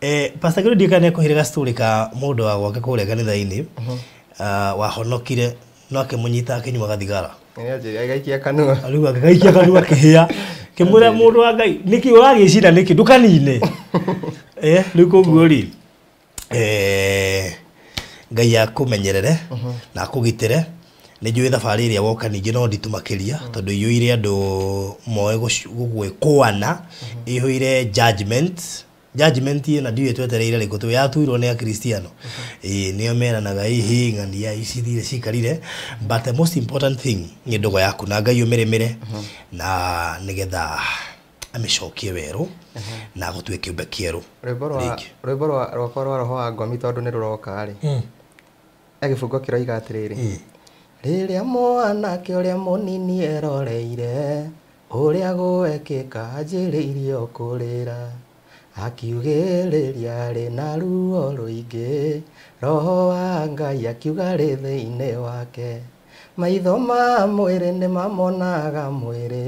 eh pastor Giro ndika ne kuhirega story ka mundu wa gwake kuria kanitha-ini uh-huh. ah, wahonokire no akimunyita akinyua gathigara agaikia kanua rĩu agĩgaikia kanua akĩhĩa kĩmwĩra mũndũ wa ngai nĩkĩ ũragĩcira nĩkĩ ndũkanine *laughs* eh, rĩu koguo rĩ eh, ngai menyerere uh-huh. na akũgitĩre nä njå ä thabarä ä rä a woka ningä no nditå makä ria tondå iyå ire andå moe gwä kåana ä hå ire judgment na ndiå twetereire rä kå twä yatuirwo nä akristiano nä o meranaga ihä ng'ani ya icithire cikarire but the most important thing nä ndogo yaku na ngai å mä rä mä re na nä getha amĩcokie werũ na gũtue kĩũmbe kĩerũ rwĩmbo rwakwa rwa roho wa ngomi tondũ nĩ rũroka rĩ agĩbungo kĩroiga atĩrĩrĩ rĩrĩa mwanake ũrĩa mũnini eroreire ũrĩa gwekĩka anjĩrĩirie o kũrĩra akiugĩrĩria rĩ na ruo rũingĩ roho wa ngai akiuga rĩ thĩinĩ wake maitho ma mwĩrĩ nĩ mamonaga mwĩrĩ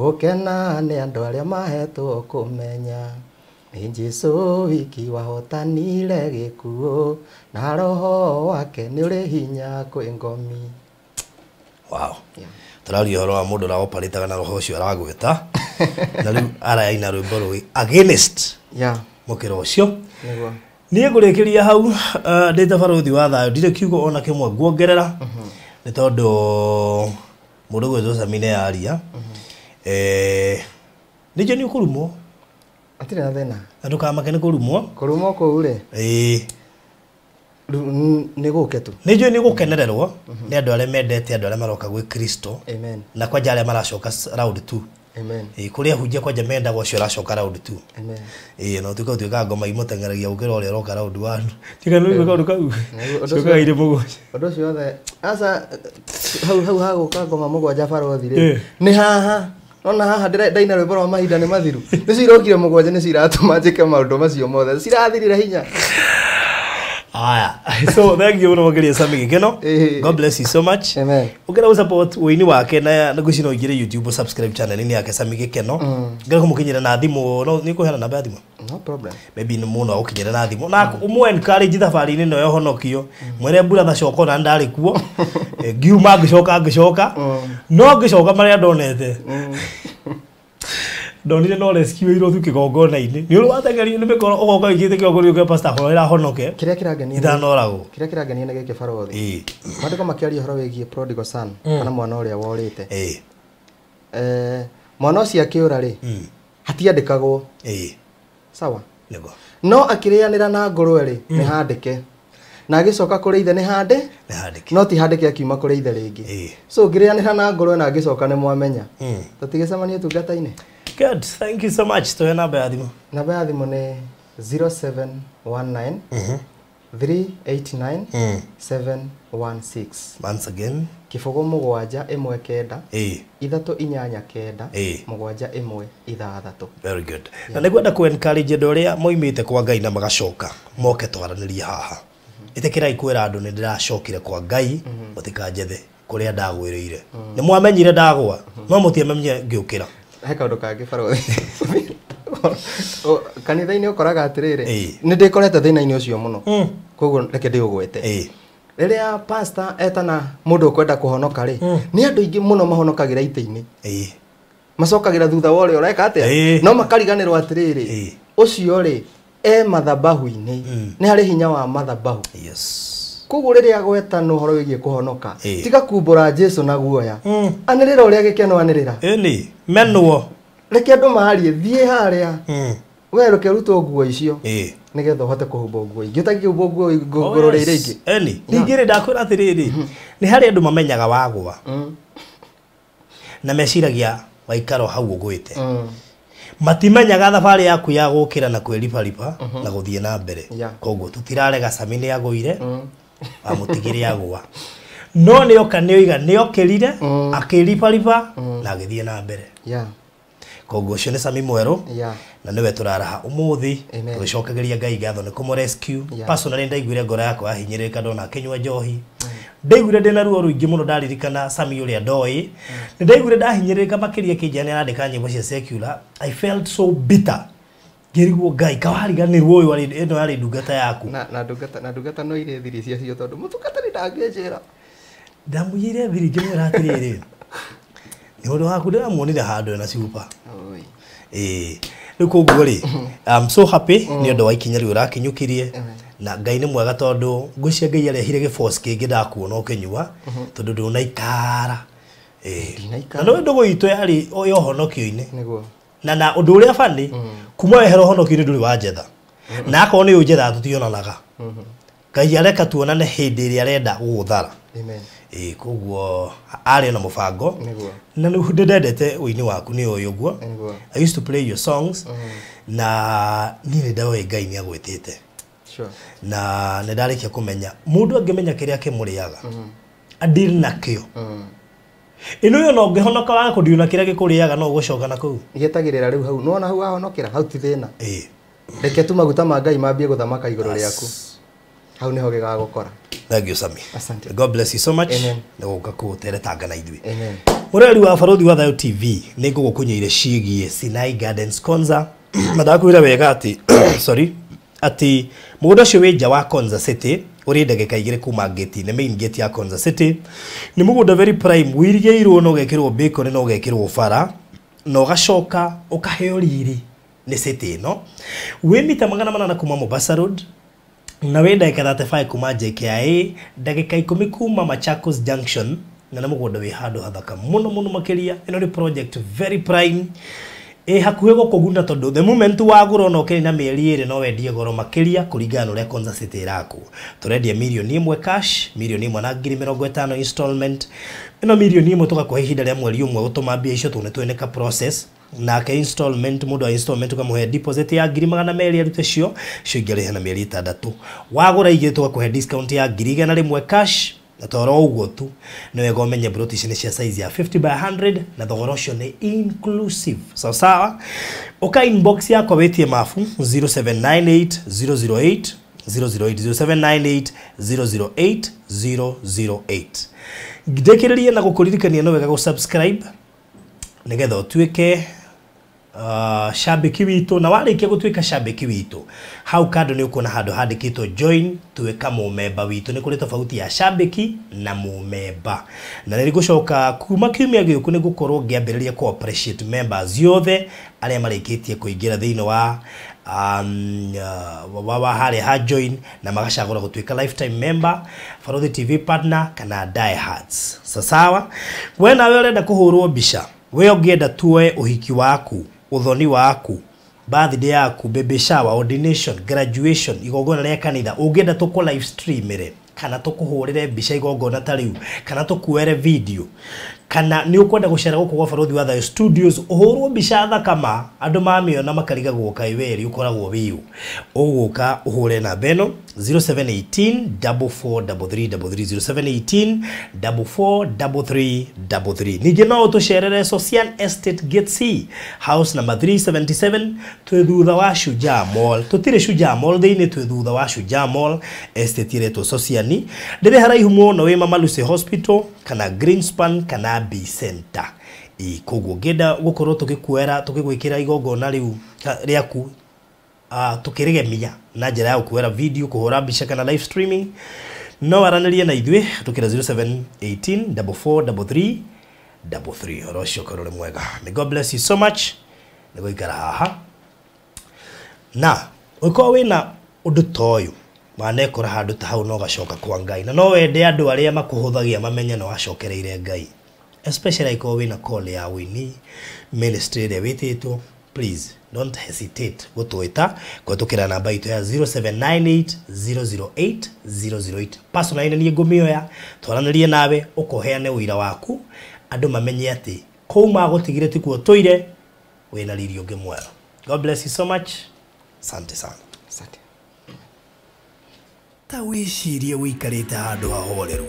gũkena nĩ andũ arĩa mahetwo kũmenya Jesu ikiwahotanire gikuo na roho wake nä å rä hinya kwä ngomi wow yeah. å horo wa må ndå å na roho å cio aragwä na rä u araina rwä mbo against må kä ra å cio niä ngå rä kä ria hau uh, ndä ta thi wa thayå ndirä kiugo ona kä mwe nguongerera mm-hmm. nä tondå må ndå gwä tå camine aria nä ni nä å kå atire na thena na ndå kamake nä kå ko kå rumwo kå u nä gå tu ni jo ni gå kenererwo nä andå arä a mendete andå arä a maroka gwä kristo na kwa arä a maracoka round amen kå rä ahuje kwanja mendaga å cio aracoka round 2 amen å no ka tu ka ngoma imåtengeragia gå kä ra roka round 1 tika ni ka kau cokaga irä må gwanja å ndå cio hau hau hagå ka ngoma må gwanja barå thirä haha ona haha ndaina rwimbo rwa mahinda nä mathiru nä nĩcio irokire mũgwanja nĩcio ke maå ndå macio mothe cirathirire hinya haya *laughs* so thank you muno makiria sami gikeno god bless you so much ukena support wini wake na nguci no ingire youtube subscribe channel ini yake sami gikeno mm. ngere kumukinyira na thimu no ni kuhena namba ya thimu no problem maybe ni muno na thimu na umu encourage thabari ini no yohonokio mm. mwere mbura thacoko na ndari kuo ngiuma *laughs* eh, ngicoka ngicoka mm. no ngicoka maria ndonete *laughs* ndonire oh, no rescue thu kigongona gongona nä ni uru watengerio ni mikoro korwo å goka uge pastor horo ira honoke kä rä a ithanoragwo kä rä a kä rangenia nä gä kä barothe mandä ko horo wä prodigal son mm. kana mwana å rä eh eh mwana å cio ri å ra rä mm. hatiandä kagwo no akä na ngå ri mm. ni handike handä na agicoka kuri ithe ni hande no ti hande kia kiuma kuri ithe ringi so ngire anira na ngoro na agicoka ni mwamenya hmm. tutigicemanie tungata ine good thank you so much to namba ya thimũ namba ya thimũ ni 0719 389 716 once again kifogo mugwaja emwe kenda ithatu inyanya kenda mugwanja imwe ithathatå very good yeah. na nä ku encourage andå moimite kwa ngai na magacoka moke twaraniria haha itikirai kwira andu ni ndiracokire kwa ngai mutikanjethe mhm. kuria ndagwirire ni mwamenyire ndagwa mhm. no mutiamenyire ngiukira he kaundu kangi barothi *laughs* kanitha-inĩ ũkoraga atĩrĩrĩ nĩ ndĩkorete thĩna-inĩ ũcio mũno mm. koguo reke ndĩũgwete rĩrĩa pasta etana mũndũ ũkwenda kũhonoka rĩ mm. nĩ andũ aingĩ mũno mahonokagĩra itĩ-inĩ macokagĩra thutha wa ũrĩa ũreka atĩa no makariganĩrwo atĩrĩrĩ ũcio rĩ e madhabahu ini mm. nĩ harĩ hinya wa madhabahu yes koguo rĩrĩa gwetana ũhoro wĩgiĩ kũhonoka e. tiga kubura jesu na guoya mm. anĩrĩra ũrĩa gĩkeno anĩrĩra ĩni menwo reke andu maarie thie haria mm. we reke ruto nguo icio e. getho hote kuhubo nguo ingi taki nguo guo oh, iria ingĩ ingi eni ningire dakura thiriri mm-hmm. ni hari andu mamenyaga wagwa mm. na meciragia waikaro hau guite mm matimenyaga thabarä yaku ya gå kä ra na kwäribariba mhm. na gå thiä na mbere koguo tå tirarega cami nä agå ire mm. wamå tigä rä agwa no nä oka nä oiga nä okä rire mm. akä ribariba mm. na agä thiä na mbere koguo cio nä cami mwerå na nä we tå raraha å må thä tå gä cokagä ria ngai ngatho nä kå må ndaiguire ngoro yakwa yahinyä rä ka ndona akä nyua njohi ndaiguire ndä na ruo rå må no ndaririkana sami å rä a ndoä nä ndaiguire ndahinyä rä rä makä ria kä njani arandä ka nyä cia secular i felt so bitter ngiriguo ngai kawariganirwo uyu ino yari ndungata yaku na ndungata na ndungata no ire thiri cia cio tondu mutungata ni ndanginjira ndamuyire thiri ngimwira atiriri *laughs* ni undu waku ndiramuonire handu na cupa ii riu koguo ri *laughs* i'm so happy ni undu wa ikinya riu urakinyukirie na ngai nä mwega tondå ngå cia ngai arehire gä kä ngä ndakuona å kä nyua mhm. tondå ndå ikara na no ndå gå itå yarä ya å honokio na na å ndå å rä a bani mhm. kuma wehera å honokio-inä ndå rä wa njetha mhm. na akorwo nä å njetha tå tionanaga ngai areka tuonane hä ndä ä rä a arenda gå gå thara ä koguo arä na må bango na ndä ndendete å inä waku nä å yå guo na niä nä ndaoä ngai nä agwä tä te sure. na nä ndarä menya må ndå angä menya kä rä a kä må rä aga mm-hmm. andiri nakä o ino mm. yo no ngĩhonoka wa kũdiuna kĩrĩa gĩkũrĩaga no ũgũcoka na kũu gĩetagĩrĩra rĩu hau nona hau wahonokera hau ti thĩna reke tu maguta ma ngai mambie gũthamaka igũrũ rĩaku hau nĩho gĩgagũkora thank you sami Asante. god bless you so much na gũka kũteretanga na ithuĩ mũreri wa barũthi wa thayo tv nĩ ngũgũkunyeire ciĩgiĩ sinai gardens konza na *clears throat* ndakwĩra wega atĩ *clears throat* sorry ati mũgũnda ucio wĩ nja wa Konza City uri ndagĩka igĩrĩ kuma ngĩti ne main gate ya Konza City ni mũgũnda very prime wĩirigĩirwo na gekirwo bacon no gekirwo fara no ũgacoka ũkaheo riri ni city no we mita mangana mana na kuma Mombasa Road na wĩ ndagĩka 35 kuma JKIA ndagĩka 10 kuma Machakos Junction na nĩ mũgũnda wĩ handũ hathaka muno mũno makĩria ĩno nĩ project very prime ä hakuhä gå kå guna tondå the moment wagå rona å kä rä na mä eri ä rä no wendie goro makä ria kå ringana å rä a ä rakwo tå rendia mirioni ä mwe cash mirioni ä mwe na ngiri mä rongo ä tano installment ä no mirioni ä mwe tå gakå ihinda rä a mweri å mwe gå tå ma mbia icio tå nä twä process nake installment må ndå installment ukamå deposit ya ngiri magana merä arute cio cio ingä rä na mä eri ä tandatå wagå ra discount ya ngiri igana rä mwe cash na toro ũguo tu nĩ wega ũmenye broti ici nĩ cia size ya 50 by 100 na thogora ũcio nĩ inclusive so, sawa ũka inbox yako wĩtie mafu 0798 008 008 0798 008 na gũkũririkania nĩ wega subscribe nĩgetha ũtuĩke Ah, shabiki witå na warĩkia gũtuĩka shabiki witå hau kando nĩ ũkuona handũ handĩkĩtwo join tuĩka mũmemba witũ nĩ kũrĩ tofauti ya shabiki na mũmemba na nĩ gũcoka kuma kiumia gĩũku nĩ gũkorwo ngĩambĩrĩria appreciate members yothe arĩa marĩkĩtie kũingĩra thĩinĩ wa um, uh, wa, wa harĩa ha join na magacagũra gũtuĩka lifetime member farothi TV partner kana die hearts sasawa we nawe ũrenda kũhũrwo mbica we ũngĩenda tuoe ũhiki waku uthoni waku birthday yaku baby shower ordination graduation igongona rĩa kanitha ungienda tũkũ live stream ire kana tukuhurire mbica igongona ta rĩu kana tukuere video kana ni ukwenda kwenda gå cera gå kå gwa barothi wa thayo studios å hå rwo mbica thakama andå mamĩona makarigagwo kaä weri å koragwo biu å gå ka å hå re namba ä no 0718443330 social estate gate c house number 377 twä wa shuja mall tå shuja mall thä inä twä wa shuja mall estate ä to sociani ndä rä haraihu må no mama luce hospital kana greenspan kana Kabi Center koguo ngenda gukorwo tugikuera tugigwikira igongona riu riaku uh, tukirigemia na njira ya gukuera video kuhura mbica kana live streaming no waranirie na ithuĩ tukira 0718 4433 rocio korwo rĩ mwega may god bless you so much nä gũikara haha na ũkorwo wĩna ũndũ ta ũyũ wanekora handũ ta hau na ũgacoka kwa ngai na no wende andũ arĩa makũhũthagia mamenye nĩ wacokereire ngai especially like when a call ya we ni ministry de wititu please don't hesitate go go to ita to kira namba itu ya 0798008008 personal ni nie ngumioya twaranirie nawe ukoheane wira waku andu mamenye ati kuu magutigire tikuo tuire wina riri ungi mwega god bless you so much asante sana ta wĩcirie wĩikarĩte handũ hahoreru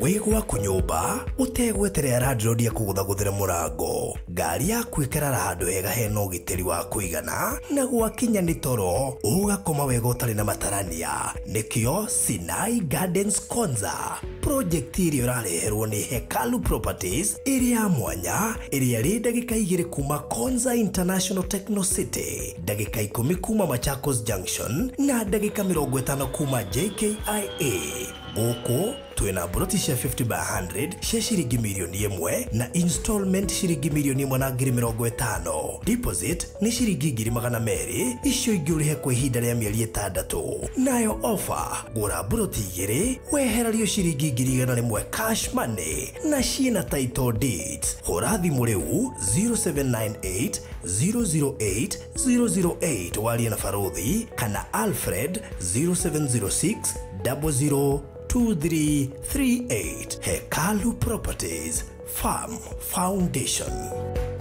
wĩ gwaku nyũmba ũtegweterera landlord akũgũthagũthĩre mũrango ngari yaku ĩkarara handũ hega hena ũgitĩri wa kũigana na gwakinya nĩ toro ũgakoma wega ũtarĩ na matarania nĩkĩo sinai gardens konza project ĩrĩa ũrareherwo nĩ hekalu properties ĩrĩ ya mwanya ĩrĩa rĩ ndagĩka igĩrĩ kuma konza international techno city ndagĩka ikumi kuma machakos junction na ndagĩka mĩrongo ĩtano kuma jk KIA uku twina mburoti cia 50 by 100 cia ciringi mirioni ĩmwe na installment ciringi mirioni imwe na ngiri mirongo itano deposit ni ciringi ngiri magana meri icio ingi urihe kwa ihinda rĩa mieri ĩtandatũ nayo ofa gura mburoti igĩrĩ wehererio ciringi ngiri igana rĩmwe cash money na ciina title deed hura thimu riu 0798 008 008 warie na barũthi kana alfred 0706 00 2338 Hekalu Properties Farm Foundation.